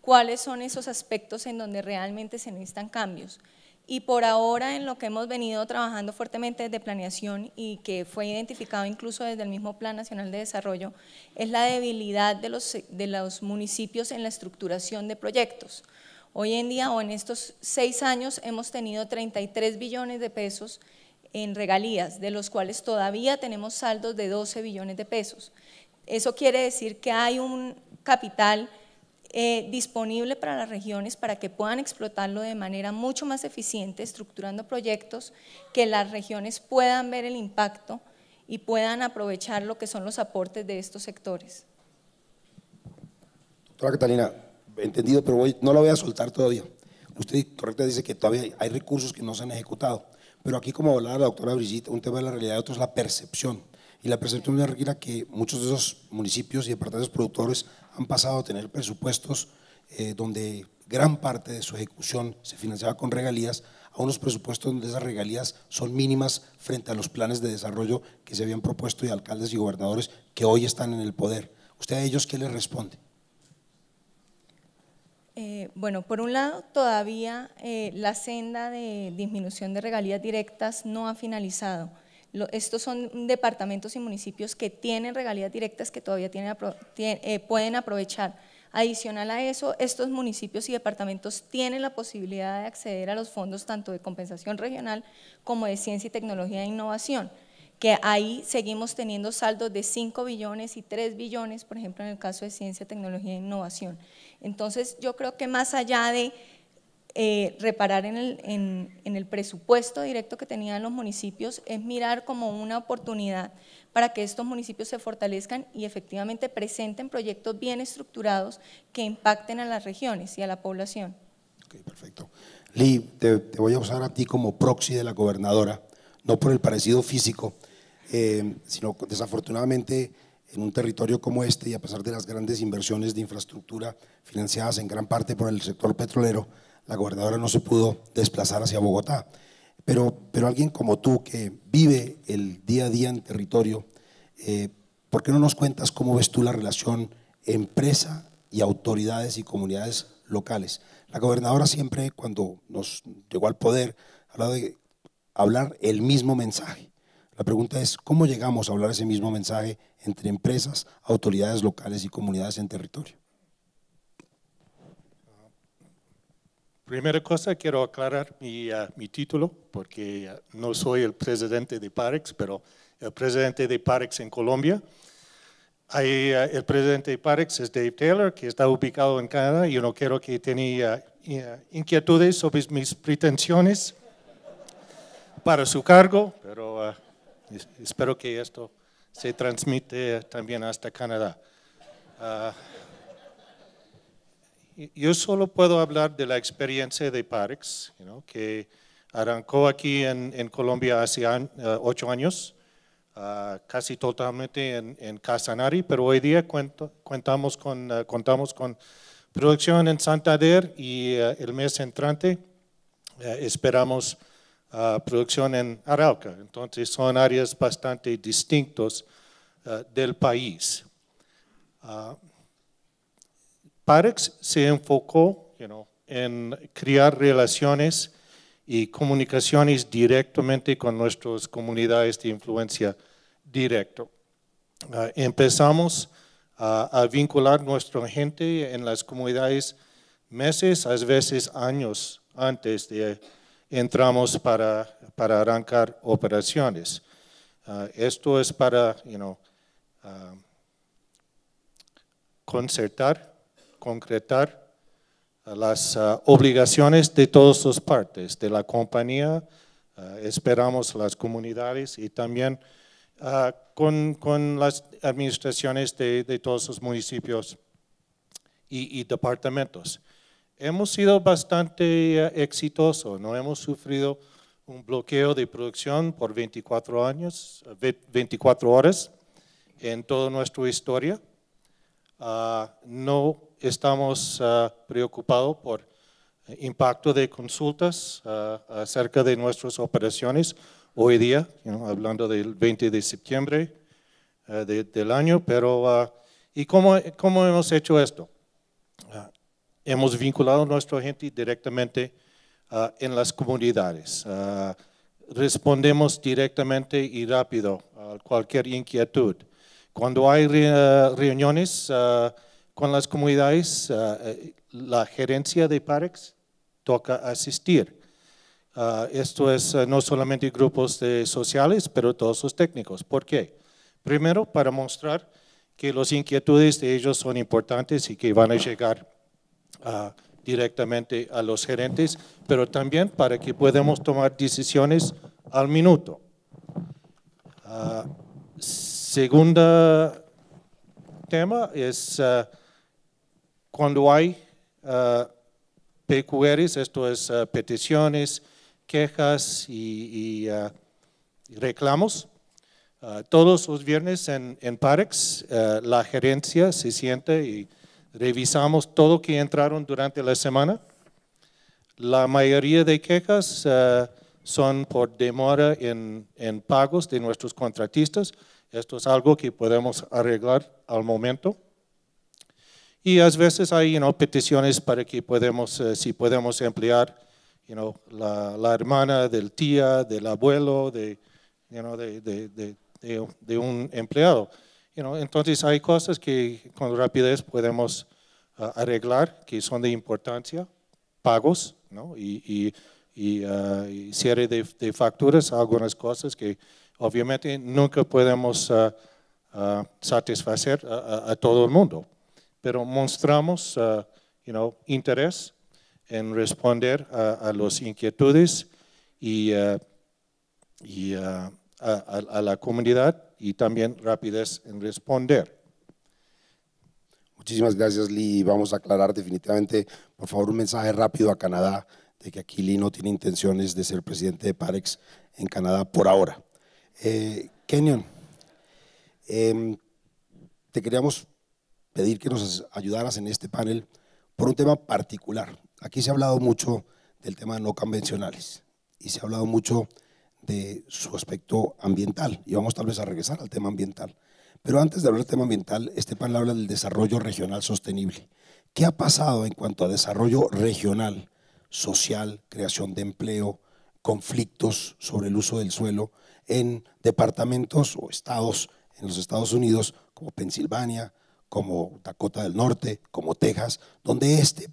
cuáles son esos aspectos en donde realmente se necesitan cambios. Y por ahora en lo que hemos venido trabajando fuertemente desde planeación y que fue identificado incluso desde el mismo Plan Nacional de Desarrollo es la debilidad de los, de los municipios en la estructuración de proyectos. Hoy en día o en estos seis años hemos tenido 33 billones de pesos en regalías, de los cuales todavía tenemos saldos de 12 billones de pesos. Eso quiere decir que hay un capital eh, disponible para las regiones para que puedan explotarlo de manera mucho más eficiente, estructurando proyectos que las regiones puedan ver el impacto y puedan aprovechar lo que son los aportes de estos sectores. Doctora Catalina, entendido, pero no lo voy a soltar todavía. Usted correcta dice que todavía hay recursos que no se han ejecutado, pero aquí como hablaba la doctora Brigitte, un tema de la realidad, otro es la percepción. Y la percepción me una que muchos de esos municipios y departamentos productores han pasado a tener presupuestos eh, donde gran parte de su ejecución se financiaba con regalías, a unos presupuestos donde esas regalías son mínimas frente a los planes de desarrollo que se habían propuesto y alcaldes y gobernadores que hoy están en el poder. ¿Usted a ellos qué les responde? Eh, bueno, por un lado, todavía eh, la senda de disminución de regalías directas no ha finalizado estos son departamentos y municipios que tienen regalías directas que todavía tienen, eh, pueden aprovechar. Adicional a eso, estos municipios y departamentos tienen la posibilidad de acceder a los fondos tanto de compensación regional como de ciencia y tecnología e innovación, que ahí seguimos teniendo saldos de 5 billones y 3 billones, por ejemplo, en el caso de ciencia, tecnología e innovación. Entonces, yo creo que más allá de eh, reparar en el, presupuesto directo que tenían los municipios es mirar como una oportunidad para que estos municipios se fortalezcan y efectivamente presenten proyectos bien estructurados que impacten a las regiones y a la población. Ok, perfecto. Lee, te, voy a usar a ti como proxy de la gobernadora, no por el parecido físico, eh, sino desafortunadamente en un territorio como este y a pesar de las grandes inversiones de infraestructura financiadas en gran parte por el sector petrolero, la gobernadora no se pudo desplazar hacia Bogotá. Pero, pero alguien como tú que vive el día a día en territorio, eh, ¿por qué no nos cuentas cómo ves tú la relación empresa y autoridades y comunidades locales? La gobernadora siempre cuando nos llegó al poder hablaba de hablar el mismo mensaje. La pregunta es, ¿cómo llegamos a hablar ese mismo mensaje entre empresas, autoridades locales y comunidades en territorio? Primera cosa, quiero aclarar mi, ah, título, porque ah, no soy el presidente de Parex, pero el presidente de Parex en Colombia. Hay, ah, el presidente de Parex es Dave Taylor, que está ubicado en Canadá. Yo no quiero que tenga inquietudes sobre mis pretensiones para su cargo, pero espero que esto se transmite también hasta Canadá yo solo puedo hablar de la experiencia de Parex, que arrancó aquí en, Colombia hace eh, ocho años, ah, casi totalmente en, en, Casanari, pero hoy día contamos, con, eh, contamos con producción en Santander y eh, el mes entrante esperamos ah, producción en Arauca. Entonces son áreas bastante distintos del país. Ah, Parex se enfocó en crear relaciones y comunicaciones directamente con nuestras comunidades de influencia directo. Ah, empezamos a, vincular nuestra gente en las comunidades meses, a veces años antes de entramos para, arrancar operaciones. Ah, esto es para ah, concertar concretar las ah, obligaciones de todas las partes, de la compañía, ah, esperamos las comunidades y también ah, con, las administraciones de, todos los municipios y, departamentos. Hemos sido bastante exitosos, no hemos sufrido un bloqueo de producción por 24, años, 24 horas en toda nuestra historia. Ah, no estamos ah, preocupados por impacto de consultas ah, acerca de nuestras operaciones hoy día, hablando del 20 de septiembre del año, pero ¿y cómo, cómo, hemos hecho esto? hemos vinculado a nuestra gente directamente en las comunidades respondemos directamente y rápido a cualquier inquietud. Cuando hay eh, reuniones eh, con las comunidades, eh, la gerencia de PAREX toca asistir. esto es no solamente grupos de sociales, pero todos los técnicos. ¿Por qué? Primero, para mostrar que las inquietudes de ellos son importantes y que van a llegar ah, directamente a los gerentes, pero también para que podamos tomar decisiones al minuto. Ah, Segundo tema es eh, cuando hay eh, PQRs, esto es eh, peticiones, quejas y, reclamos. todos los viernes en, en Parex la gerencia se siente y revisamos todo que entraron durante la semana. La mayoría de quejas son por demora en pagos de nuestros contratistas, esto es algo que podemos arreglar al momento. Y a veces hay you peticiones para que podemos, eh, si podemos emplear you know, la, hermana del tía, del abuelo, de, you know, de, de, de, un empleado. entonces hay cosas que con rapidez podemos ah, arreglar que son de importancia, pagos y, y, y, ah, y, cierre de, facturas, algunas cosas que Obviamente nunca podemos ah, ah, satisfacer a, todo el mundo, pero mostramos ah, interés en responder a, las inquietudes y, y a, la comunidad y también rapidez en responder. Muchísimas gracias, Lee. Vamos a aclarar definitivamente, por favor, un mensaje rápido a Canadá de que aquí Lee no tiene intenciones de ser presidente de Parex en Canadá por ahora. Eh, Kenyon, em, te queríamos pedir que nos ayudaras en este panel por un tema particular. Aquí se ha hablado mucho del tema no convencionales y se ha hablado mucho de su aspecto ambiental y vamos tal vez a regresar al tema ambiental. Pero antes de hablar del tema ambiental, este panel habla del desarrollo regional sostenible. ¿Qué ha pasado en cuanto a desarrollo regional, social, creación de empleo, conflictos sobre el uso del suelo? en departamentos o estados en los Estados Unidos como Pensilvania, como Dakota del Norte, como Texas, donde este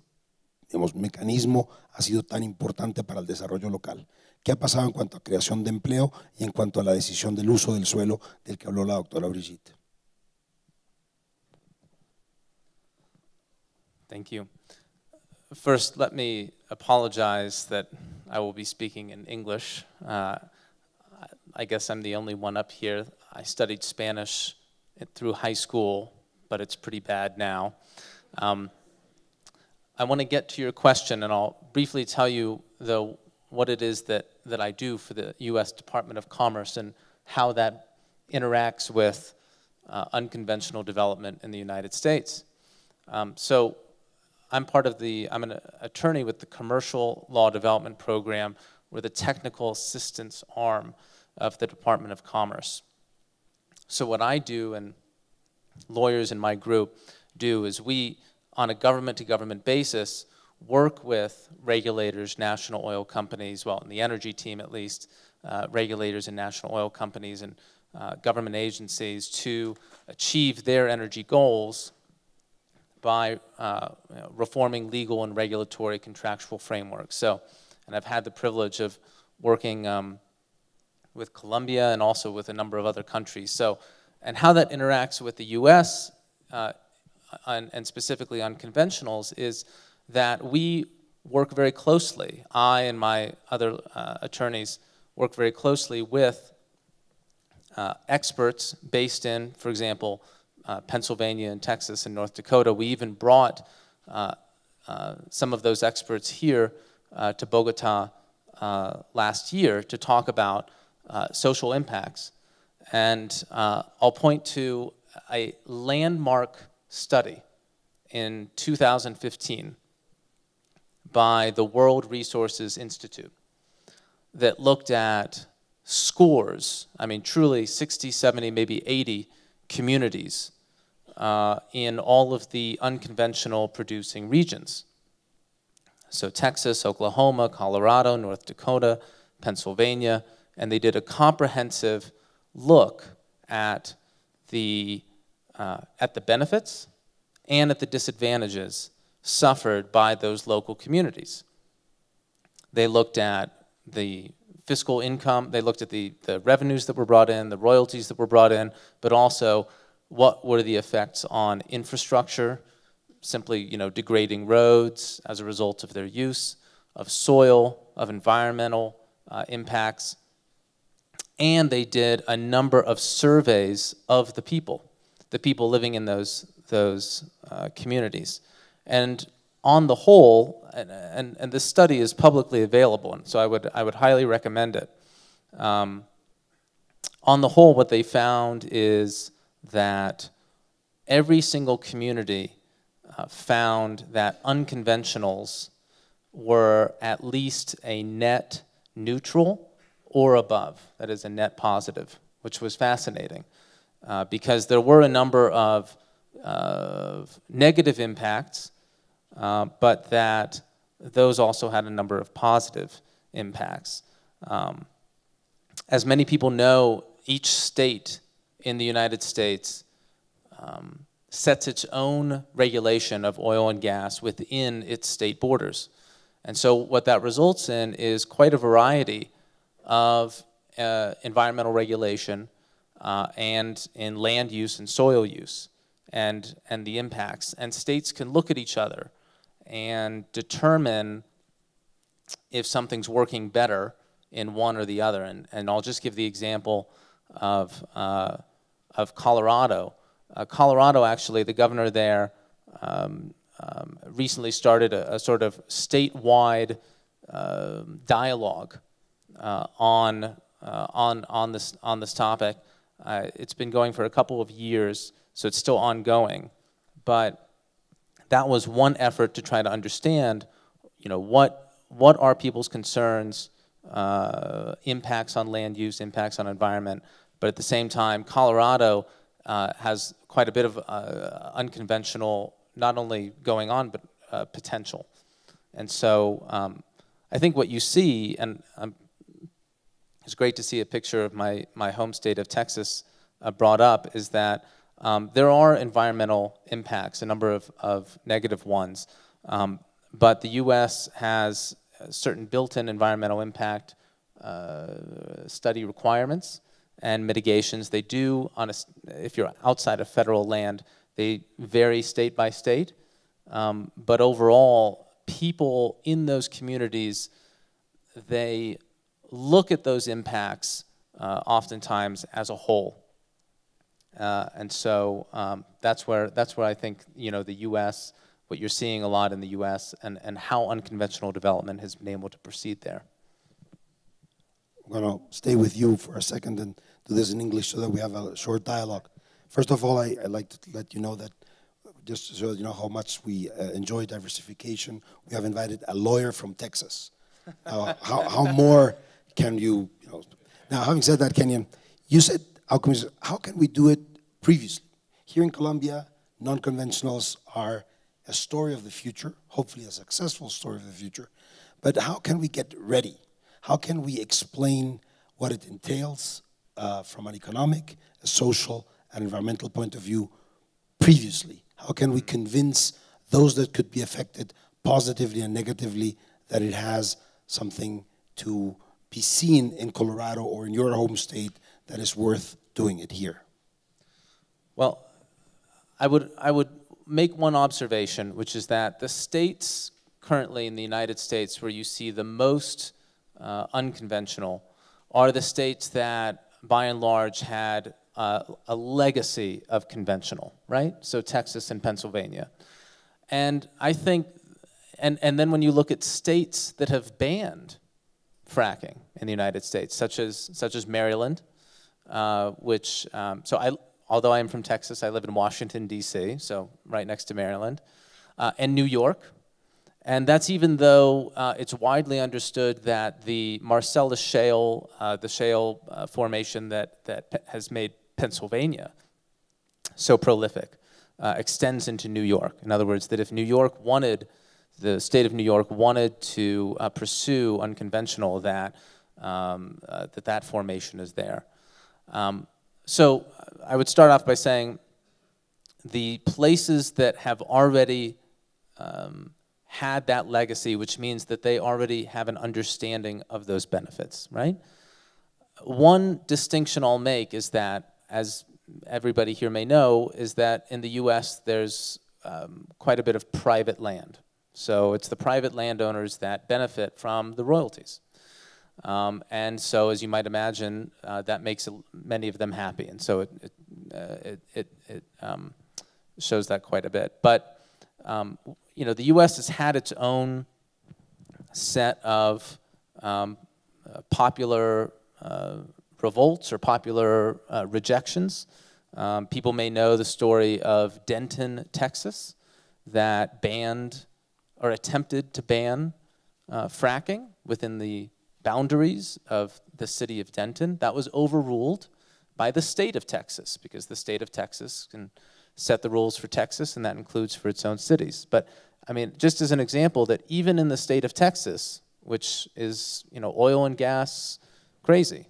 digamos, mecanismo ha sido tan importante para el desarrollo local. ¿Qué ha pasado en cuanto a creación de empleo y en cuanto a la decisión del uso del suelo del que habló la doctora Brigitte? Thank you. First, let me apologize that I will be speaking in English. Uh, I guess I'm the only one up here. I studied Spanish through high school, but it's pretty bad now. Um, I want to get to your question, and I'll briefly tell you, though, what it is that, that I do for the U.S. Department of Commerce and how that interacts with uh, unconventional development in the United States. Um, so I'm part of the, I'm an attorney with the Commercial Law Development Program, where the Technical Assistance Arm of the Department of Commerce. So what I do and lawyers in my group do is we, on a government-to-government basis, work with regulators, national oil companies, well, in the energy team at least, uh, regulators and national oil companies and uh, government agencies to achieve their energy goals by uh, you know, reforming legal and regulatory contractual frameworks. So, and I've had the privilege of working um, with Colombia and also with a number of other countries. So, and how that interacts with the U.S. Uh, and specifically on conventionals is that we work very closely. I and my other uh, attorneys work very closely with uh, experts based in, for example, uh, Pennsylvania and Texas and North Dakota. We even brought uh, uh, some of those experts here to Bogota last year to talk about uh, social impacts. And uh, I'll point to a landmark study in 2015 by the World Resources Institute that looked at scores, I mean, truly 60, 70, maybe 80 communities uh, in all of the unconventional producing regions. So Texas, Oklahoma, Colorado, North Dakota, Pennsylvania, and they did a comprehensive look at the, uh, at the benefits and at the disadvantages suffered by those local communities. They looked at the fiscal income, they looked at the, the revenues that were brought in, the royalties that were brought in, but also what were the effects on infrastructure, simply you know, degrading roads as a result of their use, of soil, of environmental uh, impacts, and they did a number of surveys of the people, the people living in those, those uh, communities. And on the whole, and, and, and, this study is publicly available, and so I would, I would highly recommend it. Um, on the whole, what they found is that every single community uh, found that unconventionals were at least a net neutral or above. That is a net positive, which was fascinating uh, because there were a number of, of negative impacts, uh, but that those also had a number of positive impacts. Um, as many people know, each state in the United States um, sets its own regulation of oil and gas within its state borders. And so what that results in is quite a variety of uh, environmental regulation uh, and in land use and soil use and, and the impacts. And states can look at each other and determine if something's working better in one or the other. And, and I'll just give the example of, uh, of Colorado. Uh, Colorado, actually, the governor there um, um, recently started a, a, sort of statewide uh, dialogue uh, on, uh, on, on, this, on this topic. Uh, it's been going for a couple of years, so it's still ongoing. But that was one effort to try to understand, you know, what, what are people's concerns, impacts on land use, impacts on environment, but at the same time, Colorado uh, has quite a bit of uh, unconventional, not only going on, but uh, potential. And so um, I think what you see, and I'm um, it's great to see a picture of my, my home state of Texas uh, brought up, is that um, there are environmental impacts, a number of, of negative ones. Um, but the US has certain built in environmental impact uh, study requirements and mitigations. They do, on a, if you're outside of federal land, they vary state by state. Um, but overall, people in those communities, they look at those impacts uh, oftentimes as a whole. Uh, and so um, that's where that's where I think you know the U.S. what you're seeing a lot in the U.S. and and how unconventional development has been able to proceed there. I'm gonna stay with you for a second and do this in English so that we have a short dialogue. First of all, I, would like to let you know that just so you know how much we uh, enjoy diversification, we have invited a lawyer from Texas. Uh, how, how more can you, you know. Now, having said that, Kenyan, you said, alchemists, how can we do it previously? Here in Colombia, non-conventionals are a story of the future, hopefully a successful story of the future, but how can we get ready? How can we explain what it entails uh, from an economic, a social, and environmental point of view previously? How can we convince those that could be affected positively and negatively that it has something to be seen in Colorado or in your home state that is worth doing it here? Well, I would, I would make one observation, which is that the states currently in the United States where you see the most uh, unconventional are the states that, by and large, had uh, a legacy of conventional, right? So Texas and Pennsylvania. And I think, and, and then when you look at states that have banned fracking, in the United States, such as, such as Maryland, uh, which, um, so I, although I am from Texas, I live in Washington, D.C., so right next to Maryland, uh, and New York. And that's even though uh, it's widely understood that the Marcellus Shale, uh, the shale uh, formation that, that has made Pennsylvania so prolific, uh, extends into New York. In other words, that if New York wanted the state of New York wanted to uh, pursue unconventional that um, uh, that that formation is there. Um, so I would start off by saying the places that have already um, had that legacy, which means that they already have an understanding of those benefits, right? One distinction I'll make is that, as everybody here may know, is that in the US there's um, quite a bit of private land. So it's the private landowners that benefit from the royalties. Um, and so, as you might imagine, uh, that makes many of them happy. And so it, it, uh, it, it, it um, shows that quite a bit. But, um, you know, the U.S. has had its own set of um, uh, popular uh, revolts or popular uh, rejections. Um, people may know the story of Denton, Texas, that banned or attempted to ban uh, fracking within the boundaries of the city of Denton. That was overruled by the state of Texas because the state of Texas can set the rules for Texas and that includes for its own cities. But I mean, just as an example that even in the state of Texas, which is, you know, oil and gas crazy,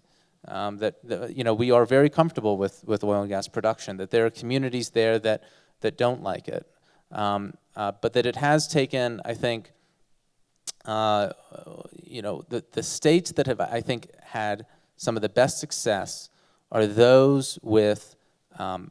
um, that, the, you know, we are very comfortable with, with oil and gas production, that there are communities there that, that don't like it. Um, uh, but that it has taken, I think, uh, you know, the, the states that have, I think, had some of the best success are those with, um,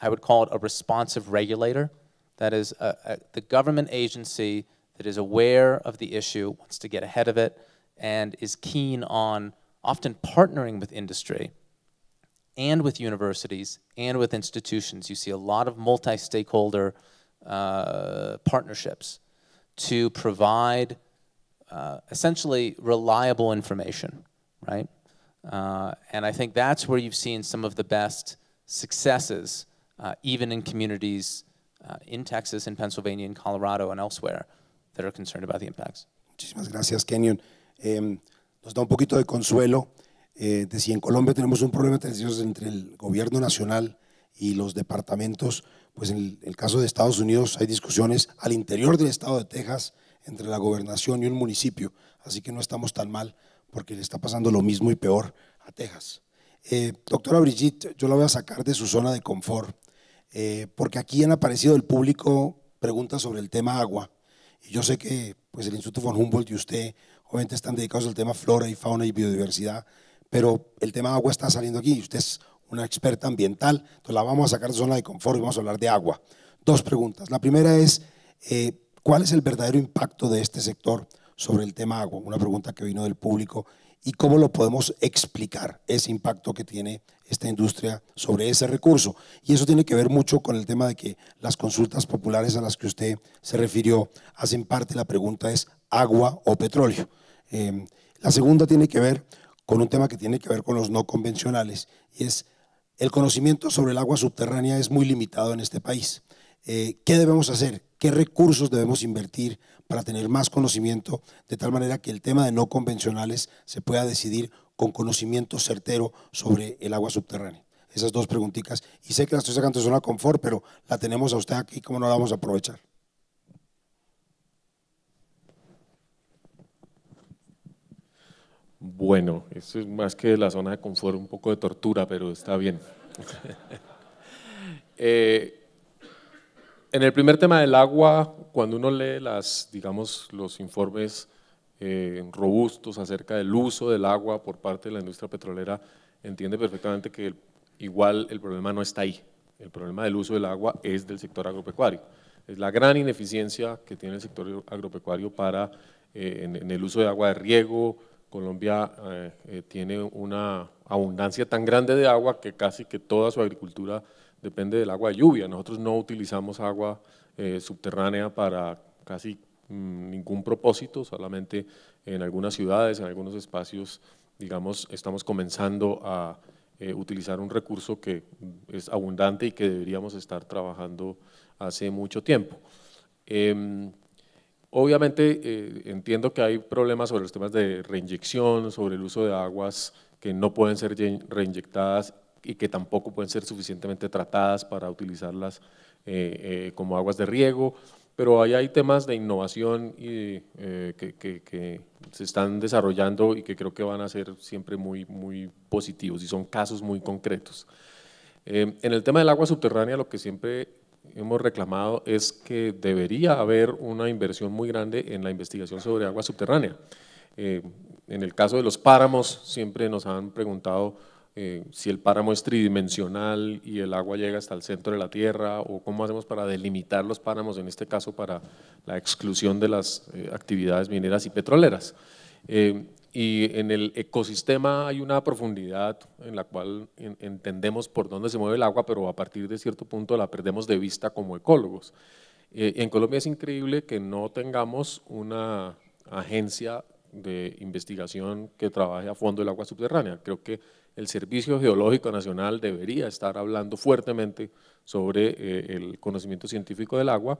I would call it a responsive regulator. That is, a, uh, a, uh, the government agency that is aware of the issue, wants to get ahead of it, and is keen on often partnering with industry and with universities and with institutions. You see a lot of multi stakeholder uh, partnerships to provide uh, essentially reliable information, right? Uh, and I think that's where you've seen some of the best successes, uh, even in communities uh, in Texas, in Pennsylvania, in Colorado, and elsewhere that are concerned about the impacts. Muchísimas gracias, Kenyon. Eh, nos da un poquito de consuelo eh, de si en Colombia tenemos un problema entre el gobierno nacional y los departamentos, pues en el, el caso de Estados Unidos hay discusiones al interior del estado de Texas entre la gobernación y un municipio. Así que no estamos tan mal porque le está pasando lo mismo y peor a Texas. Eh, doctora Brigitte, yo la voy a sacar de su zona de confort, eh, porque aquí han aparecido el público preguntas sobre el tema agua. Y yo sé que pues, el Instituto von Humboldt y usted obviamente están dedicados al tema flora y fauna y biodiversidad, pero el tema agua está saliendo aquí y usted es una experta ambiental, entonces la vamos a sacar de su zona de confort y vamos a hablar de agua. Dos preguntas. La primera es, eh, ¿Cuál es el verdadero impacto de este sector sobre el tema agua? Una pregunta que vino del público. ¿Y cómo lo podemos explicar ese impacto que tiene esta industria sobre ese recurso? Y eso tiene que ver mucho con el tema de que las consultas populares a las que usted se refirió hacen parte, la pregunta es agua o petróleo. Em, la segunda tiene que ver con un tema que tiene que ver con los no convencionales y es el conocimiento sobre el agua subterránea es muy limitado en este país. Eh, qué debemos hacer, qué recursos debemos invertir para tener más conocimiento, de tal manera que el tema de no convencionales se pueda decidir con conocimiento certero sobre el agua subterránea. Esas dos preguntitas. Y sé que las estoy sacando de zona de confort, pero la tenemos a usted aquí, ¿cómo no la vamos a aprovechar? Bueno, eso es más que la zona de confort, un poco de tortura, pero está bien. eh, en el primer tema del agua, cuando uno lee las, digamos, los informes eh, robustos acerca del uso del agua por parte de la industria petrolera, entiende perfectamente que igual el problema no está ahí. El problema del uso del agua es del sector agropecuario. Es la gran ineficiencia que tiene el sector agropecuario para eh, en, el uso de agua de riego. Colombia eh, tiene una abundancia tan grande de agua que casi que toda su agricultura depende del agua de lluvia. Nosotros no utilizamos agua eh, subterránea para casi mm, ningún propósito, solamente en algunas ciudades, en algunos espacios, digamos, estamos comenzando a eh, utilizar un recurso que es abundante y que deberíamos estar trabajando hace mucho tiempo. Em, obviamente eh, entiendo que hay problemas sobre los temas de reinyección, sobre el uso de aguas que no pueden ser reinyectadas y que tampoco pueden ser suficientemente tratadas para utilizarlas eh, eh, como aguas de riego, pero ahí hay temas de innovación eh, que, se están desarrollando y que creo que van a ser siempre muy, muy positivos y son casos muy concretos. en el tema del agua subterránea lo que siempre hemos reclamado es que debería haber una inversión muy grande en la investigación sobre agua subterránea. en el caso de los páramos siempre nos han preguntado eh, si el páramo es tridimensional y el agua llega hasta el centro de la tierra, o cómo hacemos para delimitar los páramos, en este caso para la exclusión de las eh, actividades mineras y petroleras. Eh, y en el ecosistema hay una profundidad en la cual entendemos por dónde se mueve el agua, pero a partir de cierto punto la perdemos de vista como ecólogos. en Colombia es increíble que no tengamos una agencia de investigación que trabaje a fondo el agua subterránea. Creo que el Servicio Geológico Nacional debería estar hablando fuertemente sobre eh, el conocimiento científico del agua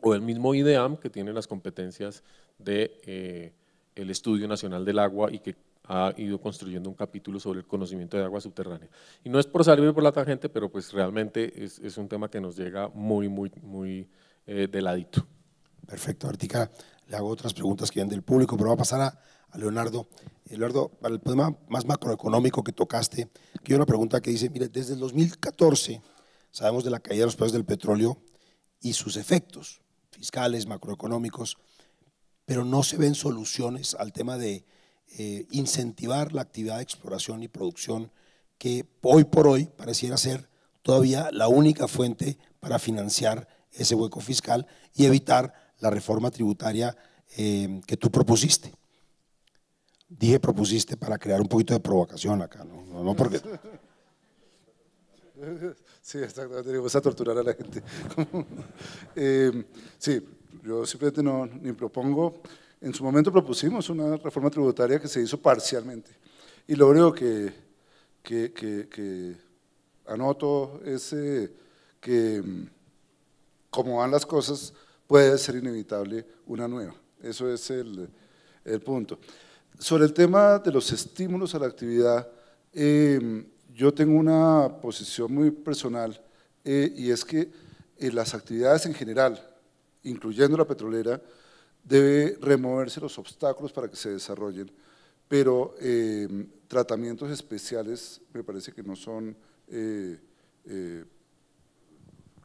o el mismo IDEAM que tiene las competencias de eh, Estudio Nacional del Agua y que ha ido construyendo un capítulo sobre el conocimiento de agua subterránea. Y no es por salir por la tangente, pero pues realmente es, un tema que nos llega muy, muy, muy eh, de ladito. Perfecto, Artica, le hago otras preguntas que vienen del público, pero va a pasar a Leonardo. Eduardo, para el problema más macroeconómico que tocaste, aquí una pregunta que dice, mire, desde el 2014 sabemos de la caída de los precios del petróleo y sus efectos fiscales, macroeconómicos, pero no se ven soluciones al tema de eh, incentivar la actividad de exploración y producción que hoy por hoy pareciera ser todavía la única fuente para financiar ese hueco fiscal y evitar la reforma tributaria eh, que tú propusiste. Dije propusiste para crear un poquito de provocación acá, ¿no? No, no porque... Sí, exactamente, vamos a torturar a la gente. Eh, sí, yo simplemente no, ni propongo. En su momento propusimos una reforma tributaria que se hizo parcialmente. Y lo único que, que, que, anoto es eh, que, mm, como van las cosas, puede ser inevitable una nueva. Eso es el, el punto. Sobre el tema de los estímulos a la actividad, em, yo tengo una posición muy personal eh, y es que eh, las actividades en general, incluyendo la petrolera, debe removerse los obstáculos para que se desarrollen, pero em, tratamientos especiales me parece que no son eh,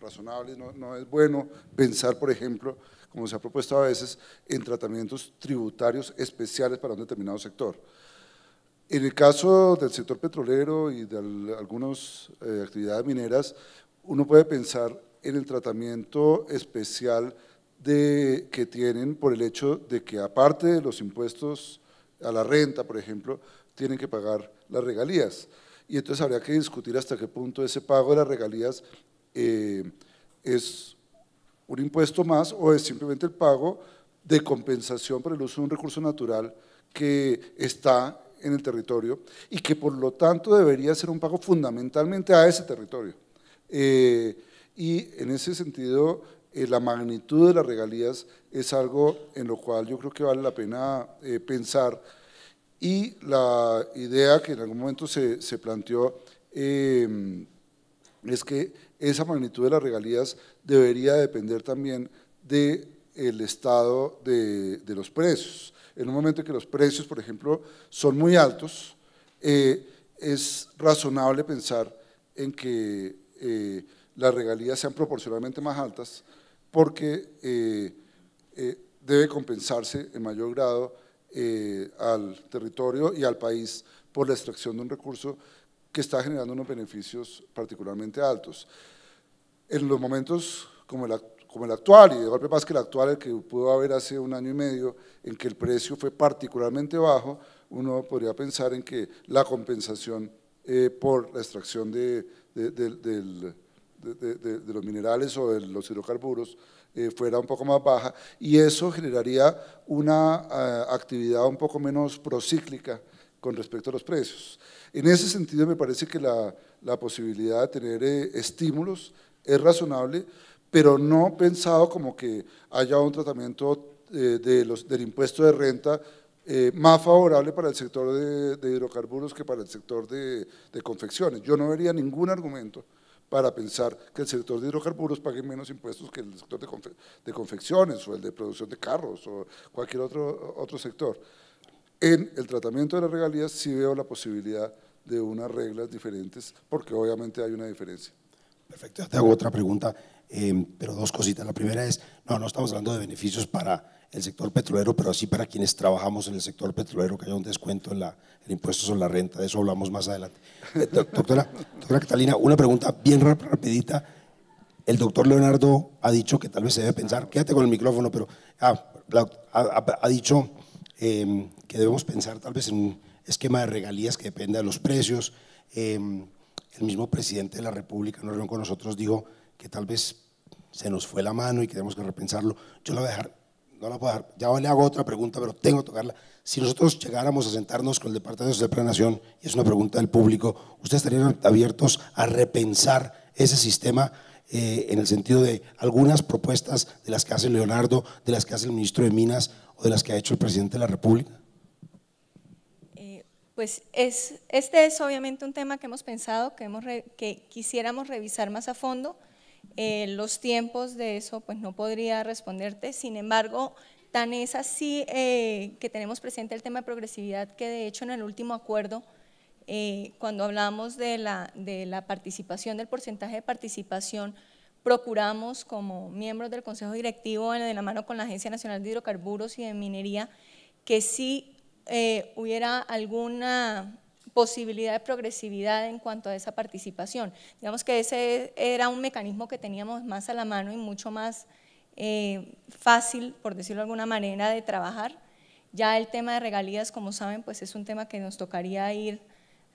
razonables, no es bueno pensar, por ejemplo, como se ha propuesto a veces, en tratamientos tributarios especiales para un determinado sector. En el caso del sector petrolero y de algunas eh, actividades mineras, uno puede pensar en el tratamiento especial que tienen por el hecho de que aparte de los impuestos a la renta, por ejemplo, tienen que pagar las regalías. Y entonces habría que discutir hasta qué punto ese pago de las regalías eh, es un impuesto más o es simplemente el pago de compensación por el uso de un recurso natural que está en el territorio y que por lo tanto debería ser un pago fundamentalmente a ese territorio. Eh, y en ese sentido, eh, la magnitud de las regalías es algo en lo cual yo creo que vale la pena eh, pensar. Y la idea que en algún momento se, se planteó es que esa magnitud de las regalías debería depender también del estado de, los precios. En un momento en que los precios, por ejemplo, son muy altos, eh, es razonable pensar en que eh, las regalías sean proporcionalmente más altas porque eh, debe compensarse en mayor grado al territorio y al país por la extracción de un recurso que está generando unos beneficios particularmente altos. En los momentos como el, actual, y de golpe más que el actual, el que pudo haber hace un año y medio, en que el precio fue particularmente bajo, uno podría pensar en que la compensación eh, por la extracción de, los minerales o de los hidrocarburos eh, fuera un poco más baja y eso generaría una eh, actividad un poco menos procíclica con respecto a los precios. En ese sentido me parece que la, posibilidad de tener eh, estímulos es razonable, pero no pensado como que haya un tratamiento eh, del impuesto de renta eh, más favorable para el sector de, hidrocarburos que para el sector de, confecciones. Yo no vería ningún argumento para pensar que el sector de hidrocarburos pague menos impuestos que el sector de, de confecciones o el de producción de carros o cualquier otro, otro sector en el tratamiento de las regalías sí veo la posibilidad de unas reglas diferentes, porque obviamente hay una diferencia. Perfecto, ya te hago otra pregunta, eh, pero dos cositas. La primera es, no, no estamos hablando de beneficios para el sector petrolero, pero sí para quienes trabajamos en el sector petrolero, que haya un descuento en, la, en impuestos sobre la renta, de eso hablamos más adelante. Eh, doctora, Catalina, una pregunta bien rapidita. El doctor Leonardo ha dicho que tal vez se debe pensar, quédate con el micrófono, pero ah, ha dicho Em, que debemos pensar tal vez en un esquema de regalías que dependa de los precios. Em, el mismo presidente de la República en una reunión con nosotros dijo que tal vez se nos fue la mano y que tenemos que repensarlo. Yo la voy a dejar, no la puedo dejar, ya le hago otra pregunta, pero tengo que tocarla. Si nosotros llegáramos a sentarnos con el Departamento de Planeación y es una pregunta del público, ¿ustedes estarían abiertos a repensar ese sistema eh, en el sentido de algunas propuestas de las que hace Leonardo, de las que hace el ministro de Minas o de las que ha hecho el presidente de la República? Eh, pues es, este es obviamente un tema que hemos pensado, que, hemos que quisiéramos revisar más a fondo. Eh, los tiempos de eso pues no podría responderte, sin embargo, tan es así que tenemos presente el tema de progresividad que de hecho en el último acuerdo eh, cuando hablamos de la, participación, del porcentaje de participación, procuramos como miembros del Consejo Directivo de la mano con la Agencia Nacional de Hidrocarburos y de Minería que sí eh, hubiera alguna posibilidad de progresividad en cuanto a esa participación. Digamos que ese era un mecanismo que teníamos más a la mano y mucho más eh, fácil, por decirlo de alguna manera, de trabajar. Ya el tema de regalías, como saben, pues es un tema que nos tocaría ir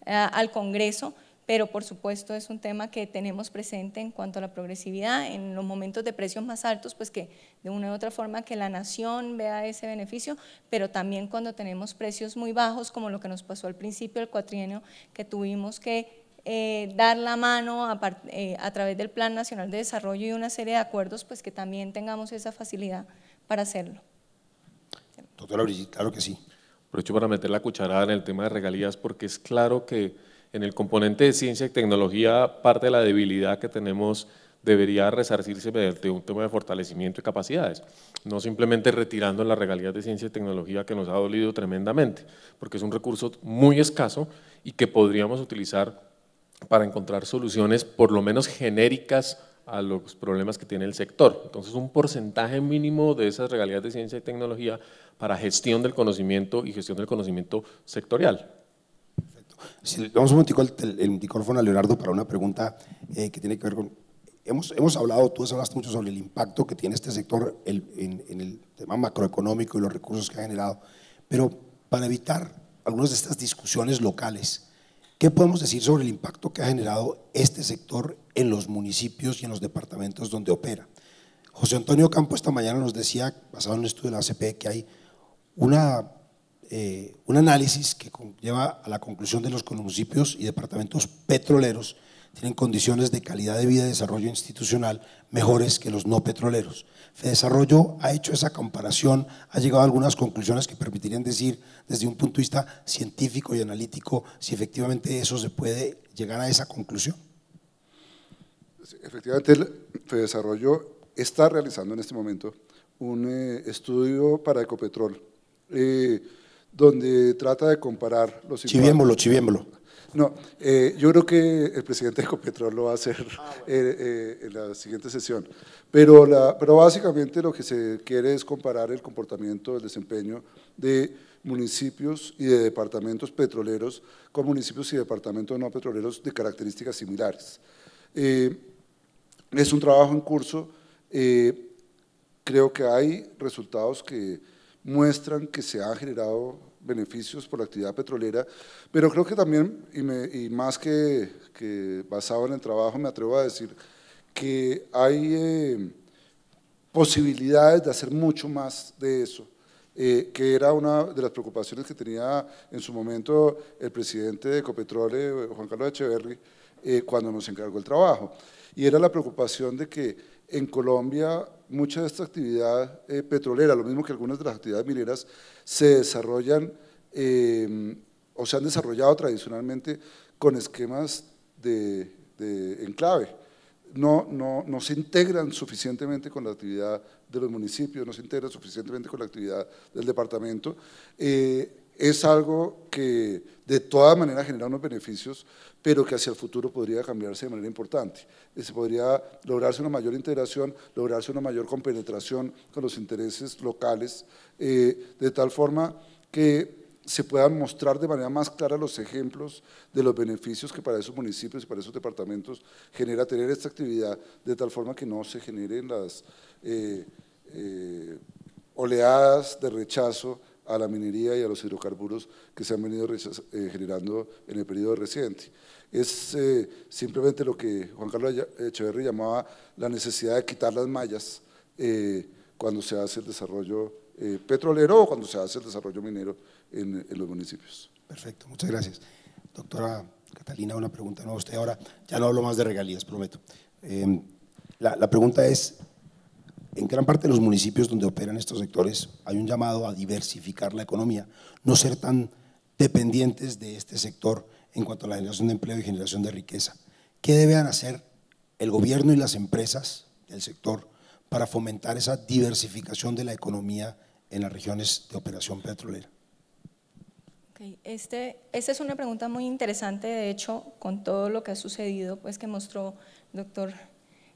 eh, al Congreso, pero por supuesto es un tema que tenemos presente en cuanto a la progresividad, en los momentos de precios más altos, pues que de una u otra forma que la nación vea ese beneficio, pero también cuando tenemos precios muy bajos, como lo que nos pasó al principio del cuatrienio, que tuvimos que eh, dar la mano a, eh, a través del Plan Nacional de Desarrollo y una serie de acuerdos, pues que también tengamos esa facilidad para hacerlo. Doctora Brigitte, claro que sí aprovecho para meter la cucharada en el tema de regalías porque es claro que en el componente de ciencia y tecnología parte de la debilidad que tenemos debería resarcirse mediante un tema de fortalecimiento y capacidades, no simplemente retirando la regalías de ciencia y tecnología que nos ha dolido tremendamente, porque es un recurso muy escaso y que podríamos utilizar para encontrar soluciones por lo menos genéricas a los problemas que tiene el sector. Entonces, un porcentaje mínimo de esas regalías de ciencia y tecnología para gestión del conocimiento y gestión del conocimiento sectorial. Perfecto. Si damos un el, micrófono a Leonardo para una pregunta eh, que tiene que ver con... Hemos, hemos hablado, tú has hablado mucho sobre el impacto que tiene este sector en, en el tema macroeconómico y los recursos que ha generado, pero para evitar algunas de estas discusiones locales, ¿Qué podemos decir sobre el impacto que ha generado este sector en los municipios y en los departamentos donde opera? José Antonio Campo esta mañana nos decía, basado en un estudio de la ACP, que hay una, eh, un análisis que lleva a la conclusión de los municipios y departamentos petroleros tienen condiciones de calidad de vida y desarrollo institucional mejores que los no petroleros. Desarrollo ha hecho esa comparación, ha llegado a algunas conclusiones que permitirían decir desde un punto de vista científico y analítico si efectivamente eso se puede llegar a esa conclusión. Efectivamente, el Desarrollo está realizando en este momento un eh, estudio para Ecopetrol, eh, donde trata de comparar los... Chivémoslo, chiviémoslo. No, eh, yo creo que el presidente de Ecopetrol lo va a hacer ah, eh, eh, en la siguiente sesión. Pero, la, pero básicamente lo que se quiere es comparar el comportamiento, el desempeño de municipios y de departamentos petroleros con municipios y departamentos no petroleros de características similares. es un trabajo en curso. creo que hay resultados que muestran que se ha generado beneficios por la actividad petrolera, pero creo que también, y, más que, basado en el trabajo, me atrevo a decir que hay eh, posibilidades de hacer mucho más de eso, eh, que era una de las preocupaciones que tenía en su momento el presidente de Ecopetrol, eh, Juan Carlos Echeverri, cuando nos encargó el trabajo. Y era la preocupación de que en Colombia mucha de esta actividad petrolera, lo mismo que algunas de las actividades mineras, se desarrollan em, o se han desarrollado tradicionalmente con esquemas de, enclave. No, no, se integran suficientemente con la actividad de los municipios, no se integran suficientemente con la actividad del departamento. Eh, es algo que de toda manera genera unos beneficios, pero que hacia el futuro podría cambiarse de manera importante. Se podría lograrse una mayor integración, lograrse una mayor compenetración con los intereses locales, eh, de tal forma que se puedan mostrar de manera más clara los ejemplos de los beneficios que para esos municipios y para esos departamentos genera tener esta actividad, de tal forma que no se generen las eh, eh, oleadas de rechazo a la minería y a los hidrocarburos que se han venido eh, generando en el periodo reciente. Es eh, simplemente lo que Juan Carlos Echeverri llamaba la necesidad de quitar las mallas eh, cuando se hace el desarrollo petrolero o cuando se hace el desarrollo minero en, los municipios. Perfecto, muchas gracias. Doctora Catalina, una pregunta, no usted ahora, ya no hablo más de regalías, prometo. la pregunta es, en gran parte de los municipios donde operan estos sectores hay un llamado a diversificar la economía, no ser tan dependientes de este sector en cuanto a la generación de empleo y generación de riqueza. ¿Qué deben hacer el gobierno y las empresas del sector para fomentar esa diversificación de la economía en las regiones de operación petrolera? Este, esta es una pregunta muy interesante, de hecho, con todo lo que ha sucedido, pues que mostró el doctor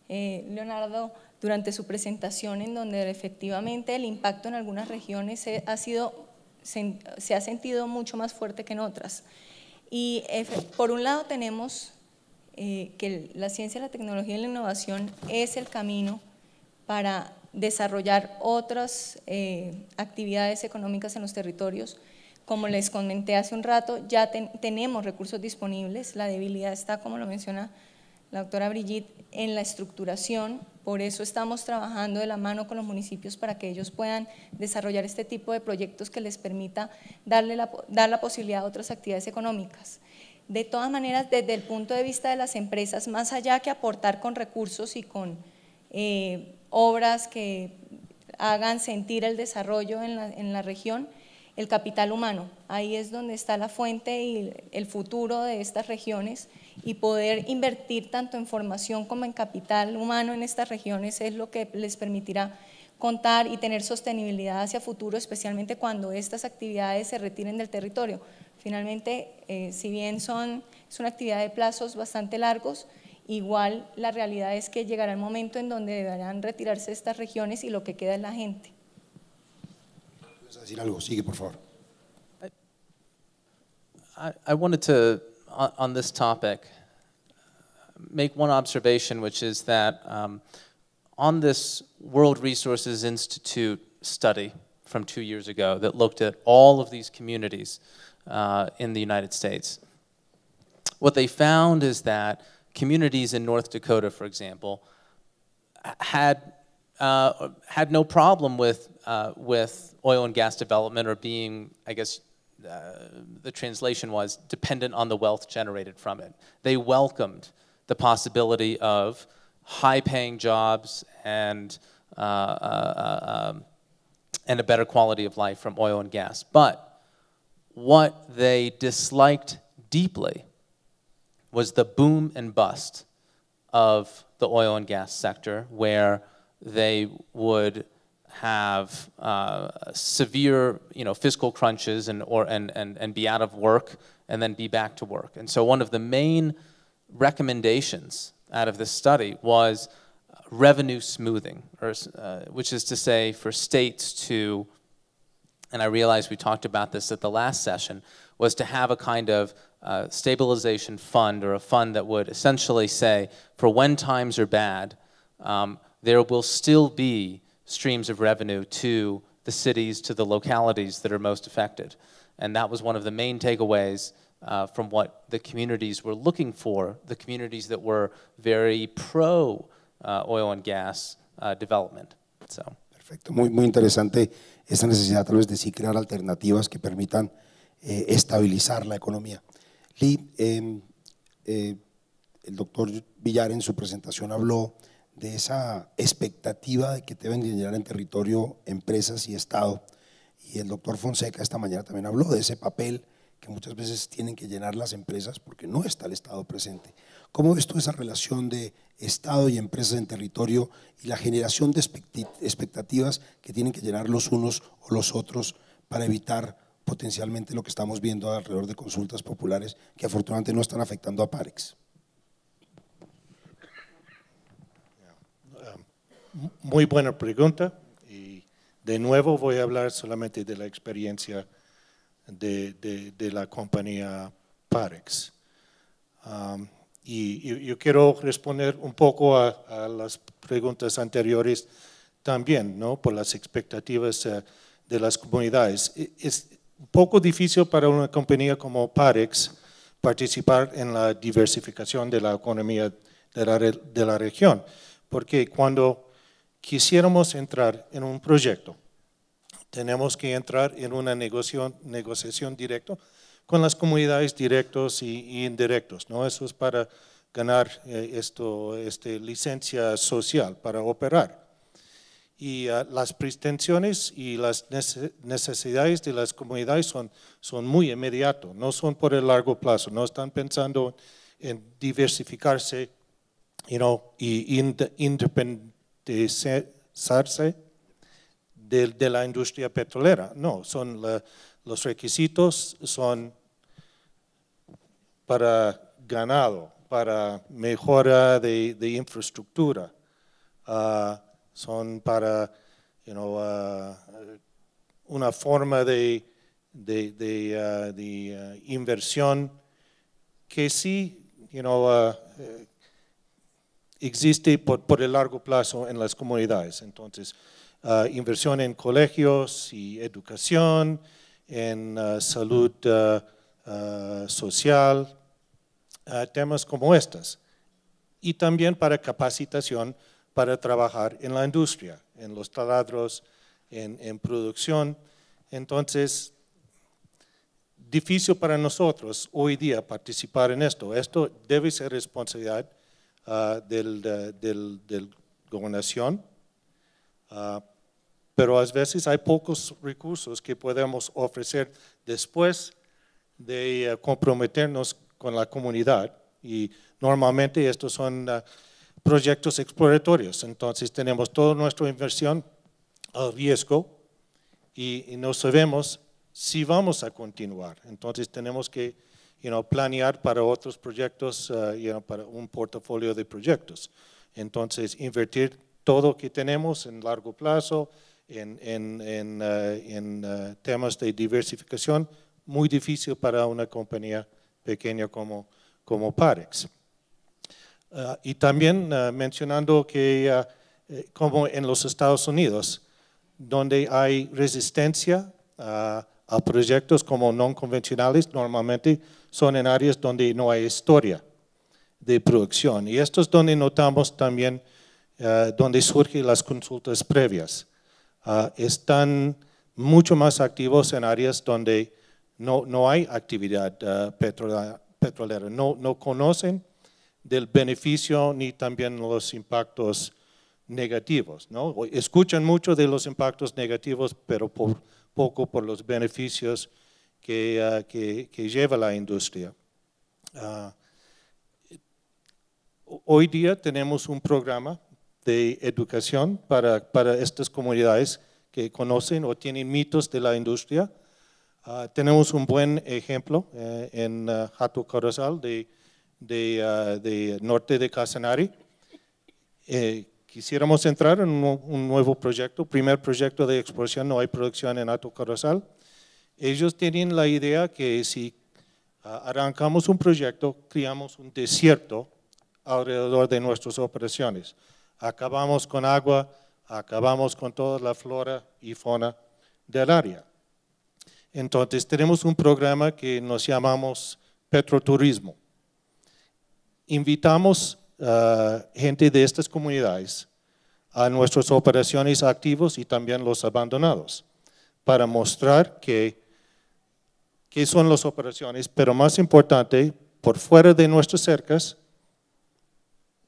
eh, Leonardo durante su presentación en donde efectivamente el impacto en algunas regiones se ha, sido, se, ha sentido mucho más fuerte que en otras. Y por un lado tenemos eh, que la ciencia, la tecnología y la innovación es el camino para desarrollar otras eh, actividades económicas en los territorios. Como les comenté hace un rato, ya tenemos recursos disponibles, la debilidad está, como lo menciona la doctora Brigitte, en la estructuración por eso estamos trabajando de la mano con los municipios para que ellos puedan desarrollar este tipo de proyectos que les permita dar la posibilidad a otras actividades económicas. De todas maneras, desde el punto de vista de las empresas, más allá que aportar con recursos y con eh, obras que hagan sentir el desarrollo en la región, el capital humano. Ahí es donde está la fuente y el futuro de estas regiones y poder invertir tanto en formación como en capital humano en estas regiones es lo que les permitirá contar y tener sostenibilidad hacia futuro, especialmente cuando estas actividades se retiren del territorio. Finalmente, eh, si bien son, es una actividad de plazos bastante largos, igual la realidad es que llegará el momento en donde deberán retirarse estas regiones y lo que queda es la gente. decir algo? Sigue, por favor. I wanted to on, on this topic make one observation, which is that um, on this World Resources Institute study from two years ago that looked at all of these communities uh, in the United States, what they found is that communities in North Dakota, for example, had uh, had no problem with uh, with oil and gas development or being, I guess, the translation was dependent on the wealth generated from it. They welcomed the possibility of high paying jobs and, uh, uh, um, and a better quality of life from oil and gas. But what they disliked deeply was the boom and bust of the oil and gas sector, where they would have uh, severe you know, fiscal crunches and, or, and, and, and be out of work and then be back to work. And so one of the main recommendations out of this study was revenue smoothing, or, uh, which is to say for states to, and I realize we talked about this at the last session, was to have a kind of uh, stabilization fund or a fund that would essentially say for when times are bad, um, there will still be streams of revenue to the cities, to the localities that are most affected. And that was one of the main takeaways uh, from what the communities were looking for, the communities that were very pro uh, oil and gas uh, development. So. Perfecto, muy, muy interesante esa necesidad tal vez de sí crear alternativas que permitan eh, estabilizar la economía. Lee, eh, eh, el doctor Villar en su presentación habló de esa expectativa de que deben generar en territorio empresas y Estado. Y el doctor Fonseca esta mañana también habló de ese papel que muchas veces tienen que llenar las empresas porque no está el Estado presente. ¿Cómo ves tú esa relación de Estado y empresas en territorio y la generación de expectativas que tienen que llenar los unos o los otros para evitar potencialmente lo que estamos viendo alrededor de consultas populares que afortunadamente no están afectando a Parex? Muy buena pregunta. Y de nuevo voy a hablar solamente de la experiencia de, la compañía Parex. Um, y, yo, quiero responder un poco a, las preguntas anteriores también, ¿no? Por las expectativas eh, de las comunidades. E, es un poco difícil para una compañía como Parex participar en la diversificación de la economía de la, de la región, porque cuando quisiéramos entrar en un proyecto, tenemos que entrar en una negociación, directa con las comunidades directos e indirectos. ¿no? Eso es para ganar eh, esto, este, licencia social, para operar. Y ah, las pretensiones y las necesidades de las comunidades son, son muy inmediatas, no son por el largo plazo, no están pensando en diversificarse you know, y de de, la industria petrolera. No, son los requisitos son para ganado, para mejora de, infraestructura, ah, son para ah, una forma de, ah, inversión que sí you eh, existe por, el largo plazo en las comunidades. Entonces, ah, inversión en colegios y educación, en ah, salud ah, social, temas como estas. Y también para capacitación para trabajar en la industria, en los taladros, en, en producción. Entonces, difícil para nosotros hoy día participar en esto. Esto debe ser responsabilidad Ah, de, la gobernación, ah, pero a veces hay pocos recursos que podemos ofrecer después de eh, comprometernos con la comunidad y normalmente estos son ah, proyectos exploratorios, entonces tenemos toda nuestra inversión a riesgo y no sabemos si vamos a continuar, entonces tenemos que planear para otros proyectos, eh, para un portafolio de proyectos. Entonces, invertir todo lo que tenemos en largo plazo, en, eh, eh, temas de diversificación, muy difícil para una compañía pequeña como, como Parex. y también mencionando que, como en los Estados Unidos, donde hay resistencia, a a proyectos como no convencionales normalmente son en áreas donde no hay historia de producción. Y esto es donde notamos también eh, donde surgen las consultas previas. Ah, están mucho más activos en áreas donde no, no hay actividad eh, petrolera, petrolera. No, no conocen del beneficio ni también los impactos negativos. ¿no? Escuchan mucho de los impactos negativos, pero por poco por los beneficios que, ah, lleva la industria. Ah, hoy día tenemos un programa de educación para, estas comunidades que conocen o tienen mitos de la industria. Ah, tenemos un buen ejemplo eh, en Hato Corazal de, norte de Casanari. Eh, quisiéramos entrar en un, nuevo proyecto, primer proyecto de exploración, no hay producción en Alto Ellos tienen la idea que si ah, arrancamos un proyecto, creamos un desierto alrededor de nuestras operaciones. Acabamos con agua, acabamos con toda la flora y fauna del área. Entonces tenemos un programa que nos llamamos Petroturismo. Invitamos eh, gente de estas comunidades a nuestras operaciones activos y también los abandonados, para mostrar que, son las operaciones, pero más importante, por fuera de nuestras cercas,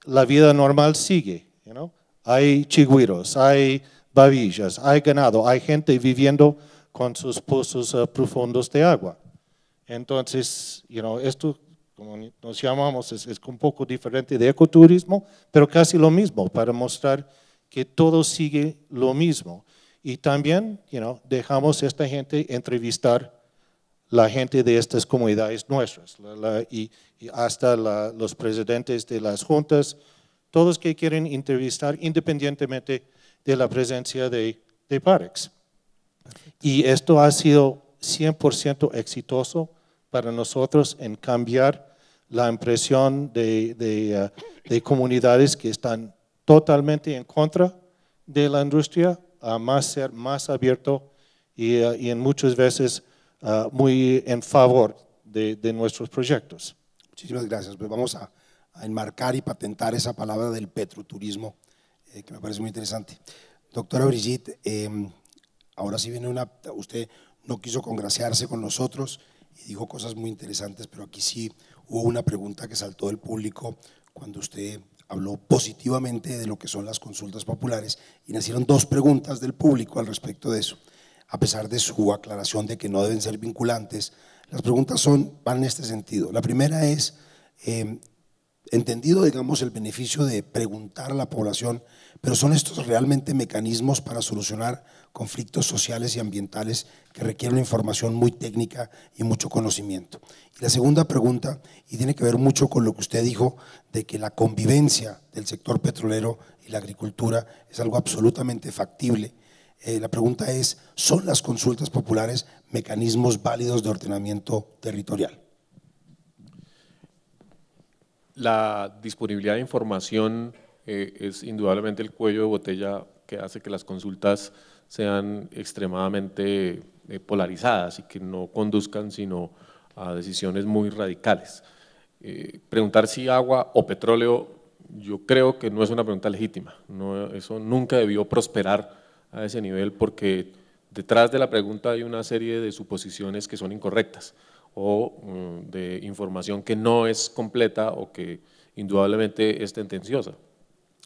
la vida normal sigue. Hay chigüiros, hay babillas, hay ganado, hay gente viviendo con sus pozos eh, profundos de agua. Entonces, you esto como nos llamamos, es, un poco diferente de ecoturismo, pero casi lo mismo, para mostrar que todo sigue lo mismo. Y también dejamos a esta gente entrevistar la gente de estas comunidades nuestras, y, hasta los presidentes de las juntas, todos que quieren entrevistar independientemente de la presencia de, Parex. Y esto ha sido 100% exitoso para nosotros en cambiar la impresión de, de, eh, de, comunidades que están totalmente en contra de la industria a más ser más abierto y, eh, y en muchas veces eh, muy en favor de, de, nuestros proyectos. Muchísimas gracias. Pues vamos a, enmarcar y patentar esa palabra del petroturismo, que me parece muy interesante. Doctora Brigitte, em, ahora sí viene una... Usted no quiso congraciarse con nosotros y dijo cosas muy interesantes, pero aquí sí hubo una pregunta que saltó del público cuando usted habló positivamente de lo que son las consultas populares y nacieron dos preguntas del público al respecto de eso. A pesar de su aclaración de que no deben ser vinculantes, las preguntas son, van en este sentido. La primera es, em, entendido, digamos, el beneficio de preguntar a la población, pero ¿son estos realmente mecanismos para solucionar conflictos sociales y ambientales que requieren información muy técnica y mucho conocimiento. Y la segunda pregunta, y tiene que ver mucho con lo que usted dijo, de que la convivencia del sector petrolero y la agricultura es algo absolutamente factible. Eh, la pregunta es, ¿son las consultas populares mecanismos válidos de ordenamiento territorial? La disponibilidad de información eh, es indudablemente el cuello de botella que hace que las consultas sean extremadamente eh, polarizadas y que no conduzcan sino a decisiones muy radicales. Eh, preguntar si agua o petróleo, yo creo que no es una pregunta legítima, eso nunca debió prosperar a ese nivel porque detrás de la pregunta hay una serie de suposiciones que son incorrectas o mm, de información que no es completa o que indudablemente es tendenciosa.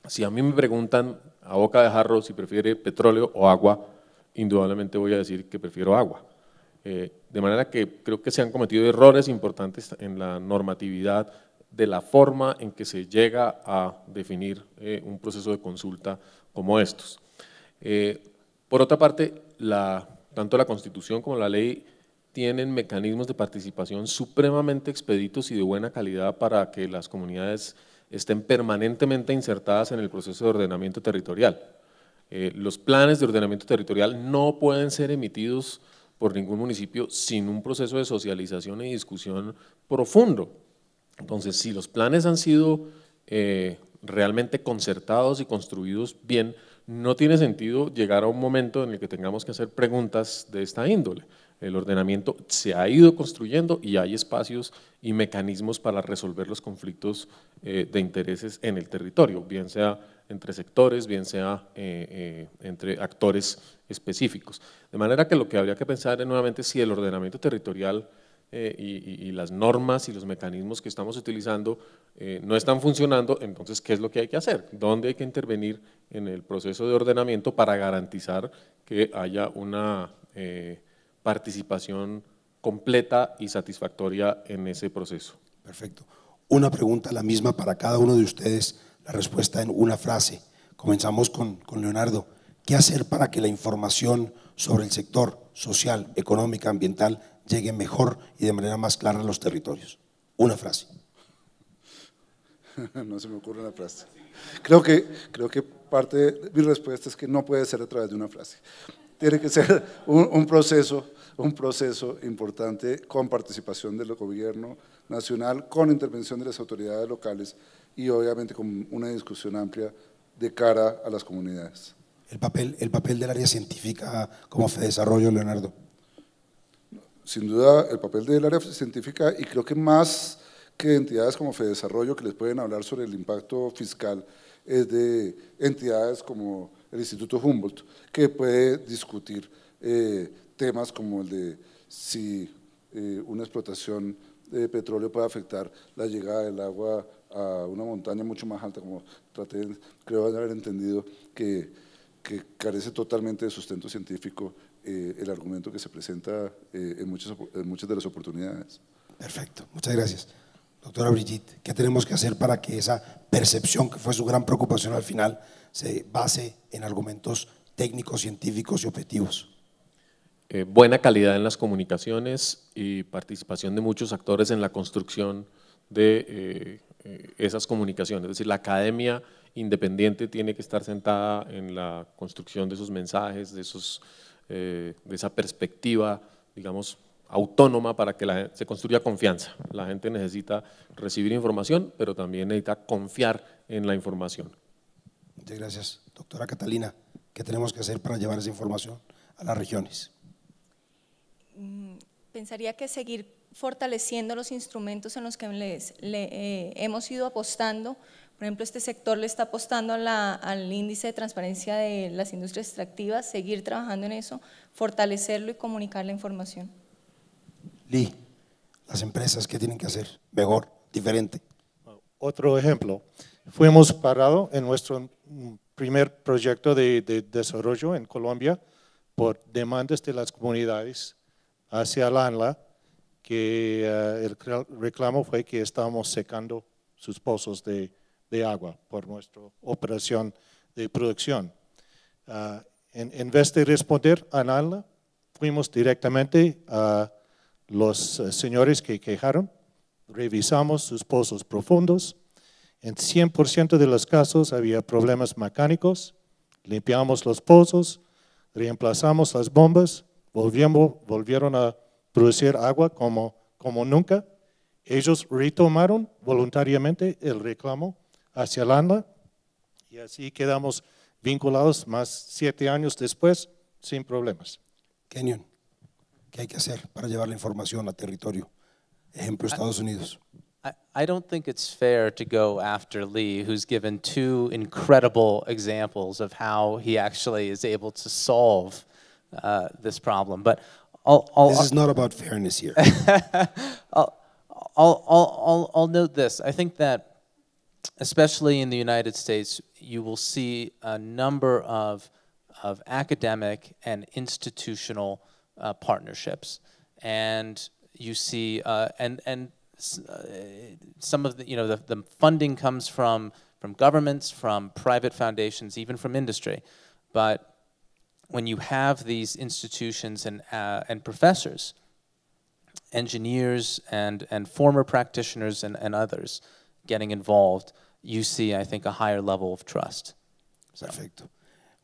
Si a mí me preguntan a boca de jarro, si prefiere petróleo o agua, indudablemente voy a decir que prefiero agua. Eh, de manera que creo que se han cometido errores importantes en la normatividad de la forma en que se llega a definir eh, un proceso de consulta como estos. Eh, por otra parte, tanto la Constitución como la ley tienen mecanismos de participación supremamente expeditos y de buena calidad para que las comunidades estén permanentemente insertadas en el proceso de ordenamiento territorial. Eh, los planes de ordenamiento territorial no pueden ser emitidos por ningún municipio sin un proceso de socialización y discusión profundo. Entonces, si los planes han sido eh, realmente concertados y construidos bien, no tiene sentido llegar a un momento en el que tengamos que hacer preguntas de esta índole. El ordenamiento se ha ido construyendo y hay espacios y mecanismos para resolver los conflictos eh, de intereses en el territorio, bien sea entre sectores, bien sea eh, eh, entre actores específicos. De manera que lo que habría que pensar es nuevamente si el ordenamiento territorial y, las normas y los mecanismos que estamos utilizando no están funcionando, entonces, ¿qué es lo que hay que hacer? ¿Dónde hay que intervenir en el proceso de ordenamiento para garantizar que haya una participación completa y satisfactoria en ese proceso. Perfecto. Una pregunta la misma para cada uno de ustedes, la respuesta en una frase. Comenzamos con, con Leonardo. ¿Qué hacer para que la información sobre el sector social, económica, ambiental llegue mejor y de manera más clara a los territorios? Una frase. no se me ocurre la frase. Creo que, creo que parte de mi respuesta es que no puede ser a través de una frase tiene que ser un, proceso, un proceso importante con participación del gobierno nacional, con intervención de las autoridades locales y obviamente con una discusión amplia de cara a las comunidades. El papel, el papel del área científica como e desarrollo, Leonardo. Sin duda, el papel del área científica y creo que más que entidades como Fedesarrollo que les pueden hablar sobre el impacto fiscal es de entidades como el Instituto Humboldt, que puede discutir eh, temas como el de si eh, una explotación de petróleo puede afectar la llegada del agua a una montaña mucho más alta, como traté, creo haber entendido, que, carece totalmente de sustento científico eh, el argumento que se presenta en muchas, en muchas de las oportunidades. Perfecto, muchas gracias. Doctora Brigitte, ¿qué tenemos que hacer para que esa percepción, que fue su gran preocupación al final, se base en argumentos técnicos, científicos y objetivos. Eh, buena calidad en las comunicaciones y participación de muchos actores en la construcción de eh, eh, esas comunicaciones. Es decir, la academia independiente tiene que estar sentada en la construcción de esos mensajes, de, de esa perspectiva, digamos, autónoma para que se construya confianza. La gente necesita recibir información, pero también necesita confiar en la información. Muchas gracias, doctora Catalina. ¿Qué tenemos que hacer para llevar esa información a las regiones? Mm, pensaría que seguir fortaleciendo los instrumentos en los que eh, hemos ido apostando. Por ejemplo, este sector le está apostando al índice de transparencia de las industrias extractivas, seguir trabajando en eso, fortalecerlo y comunicar la información. Lee, las empresas, ¿qué tienen que hacer? Mejor, diferente. Otro ejemplo, fuimos parados en nuestro primer proyecto de, desarrollo en Colombia por demandas de las comunidades hacia la ANLA, que eh, el reclamo fue que estábamos secando sus pozos de, agua por nuestra operación de producción. Ah, en, vez de responder a ANLA, fuimos directamente a los eh, señores que quejaron, revisamos sus pozos profundos, en 100% de los casos había problemas mecánicos, limpiamos los pozos, reemplazamos las bombas, volvieron a producir agua como, nunca. Ellos retomaron voluntariamente el reclamo hacia Landa y así quedamos vinculados más siete años después sin problemas. Kenyon, ¿qué hay que hacer para llevar la información a territorio? Ejemplo, ah, Estados Unidos. I, don't think it's fair to go after Lee, who's given two incredible examples of how he actually is able to solve uh, this problem. But I'll, I'll, this is not about fairness here. I'll, I'll, note this. I think that, especially in the United States, you will see a number of, of academic and institutional uh, partnerships. And you see, uh, and, and uh, some of the, you know, the, the funding comes from, from governments, from private foundations, even from industry. But when you have these institutions and, uh, and professors, engineers and, and former practitioners and, and others getting involved, you see, I think, a higher level of trust. So. Perfecto.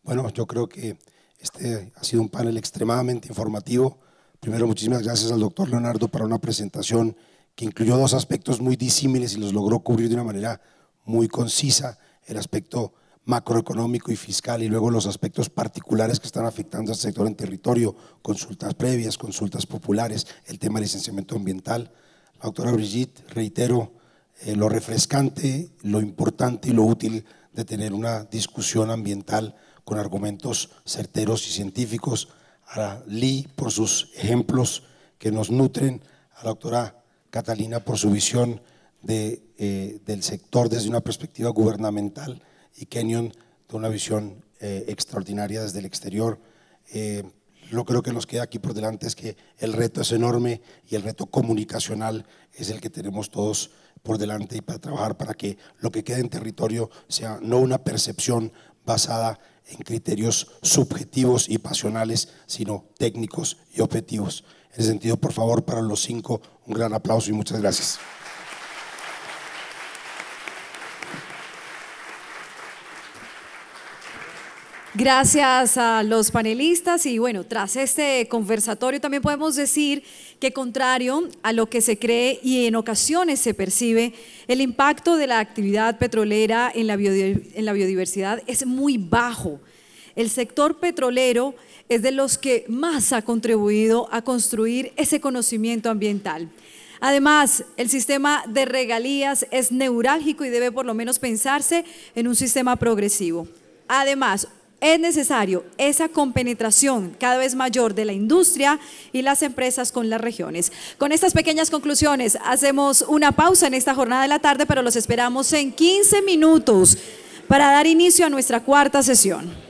Bueno, yo creo que este ha sido un panel extremadamente informativo. Primero, muchísimas gracias al doctor Leonardo para una presentación que incluyó dos aspectos muy disímiles y los logró cubrir de una manera muy concisa, el aspecto macroeconómico y fiscal y luego los aspectos particulares que están afectando al este sector en territorio, consultas previas, consultas populares, el tema del licenciamiento ambiental. La doctora Brigitte, reitero, eh, lo refrescante, lo importante y lo útil de tener una discusión ambiental con argumentos certeros y científicos. A Lee por sus ejemplos que nos nutren, a la doctora Catalina por su visión eh, del sector desde una perspectiva gubernamental y Kenyon de una visión eh, extraordinaria desde el exterior. Eh, lo creo que nos queda aquí por delante es que el reto es enorme y el reto comunicacional es el que tenemos todos por delante y para trabajar para que lo que quede en territorio sea no una percepción basada en criterios subjetivos y pasionales, sino técnicos y objetivos. En ese sentido, por favor, para los cinco, un gran aplauso y muchas gracias. Gracias a los panelistas y bueno, tras este conversatorio también podemos decir que contrario a lo que se cree y en ocasiones se percibe, el impacto de la actividad petrolera en la, biodiversidad es muy bajo. El sector petrolero es de los que más ha contribuido a construir ese conocimiento ambiental. Además, el sistema de regalías es neurálgico y debe por lo menos pensarse en un sistema progresivo. Además, es necesario esa compenetración cada vez mayor de la industria y las empresas con las regiones. Con estas pequeñas conclusiones hacemos una pausa en esta jornada de la tarde, pero los esperamos en 15 minutos para dar inicio a nuestra cuarta sesión.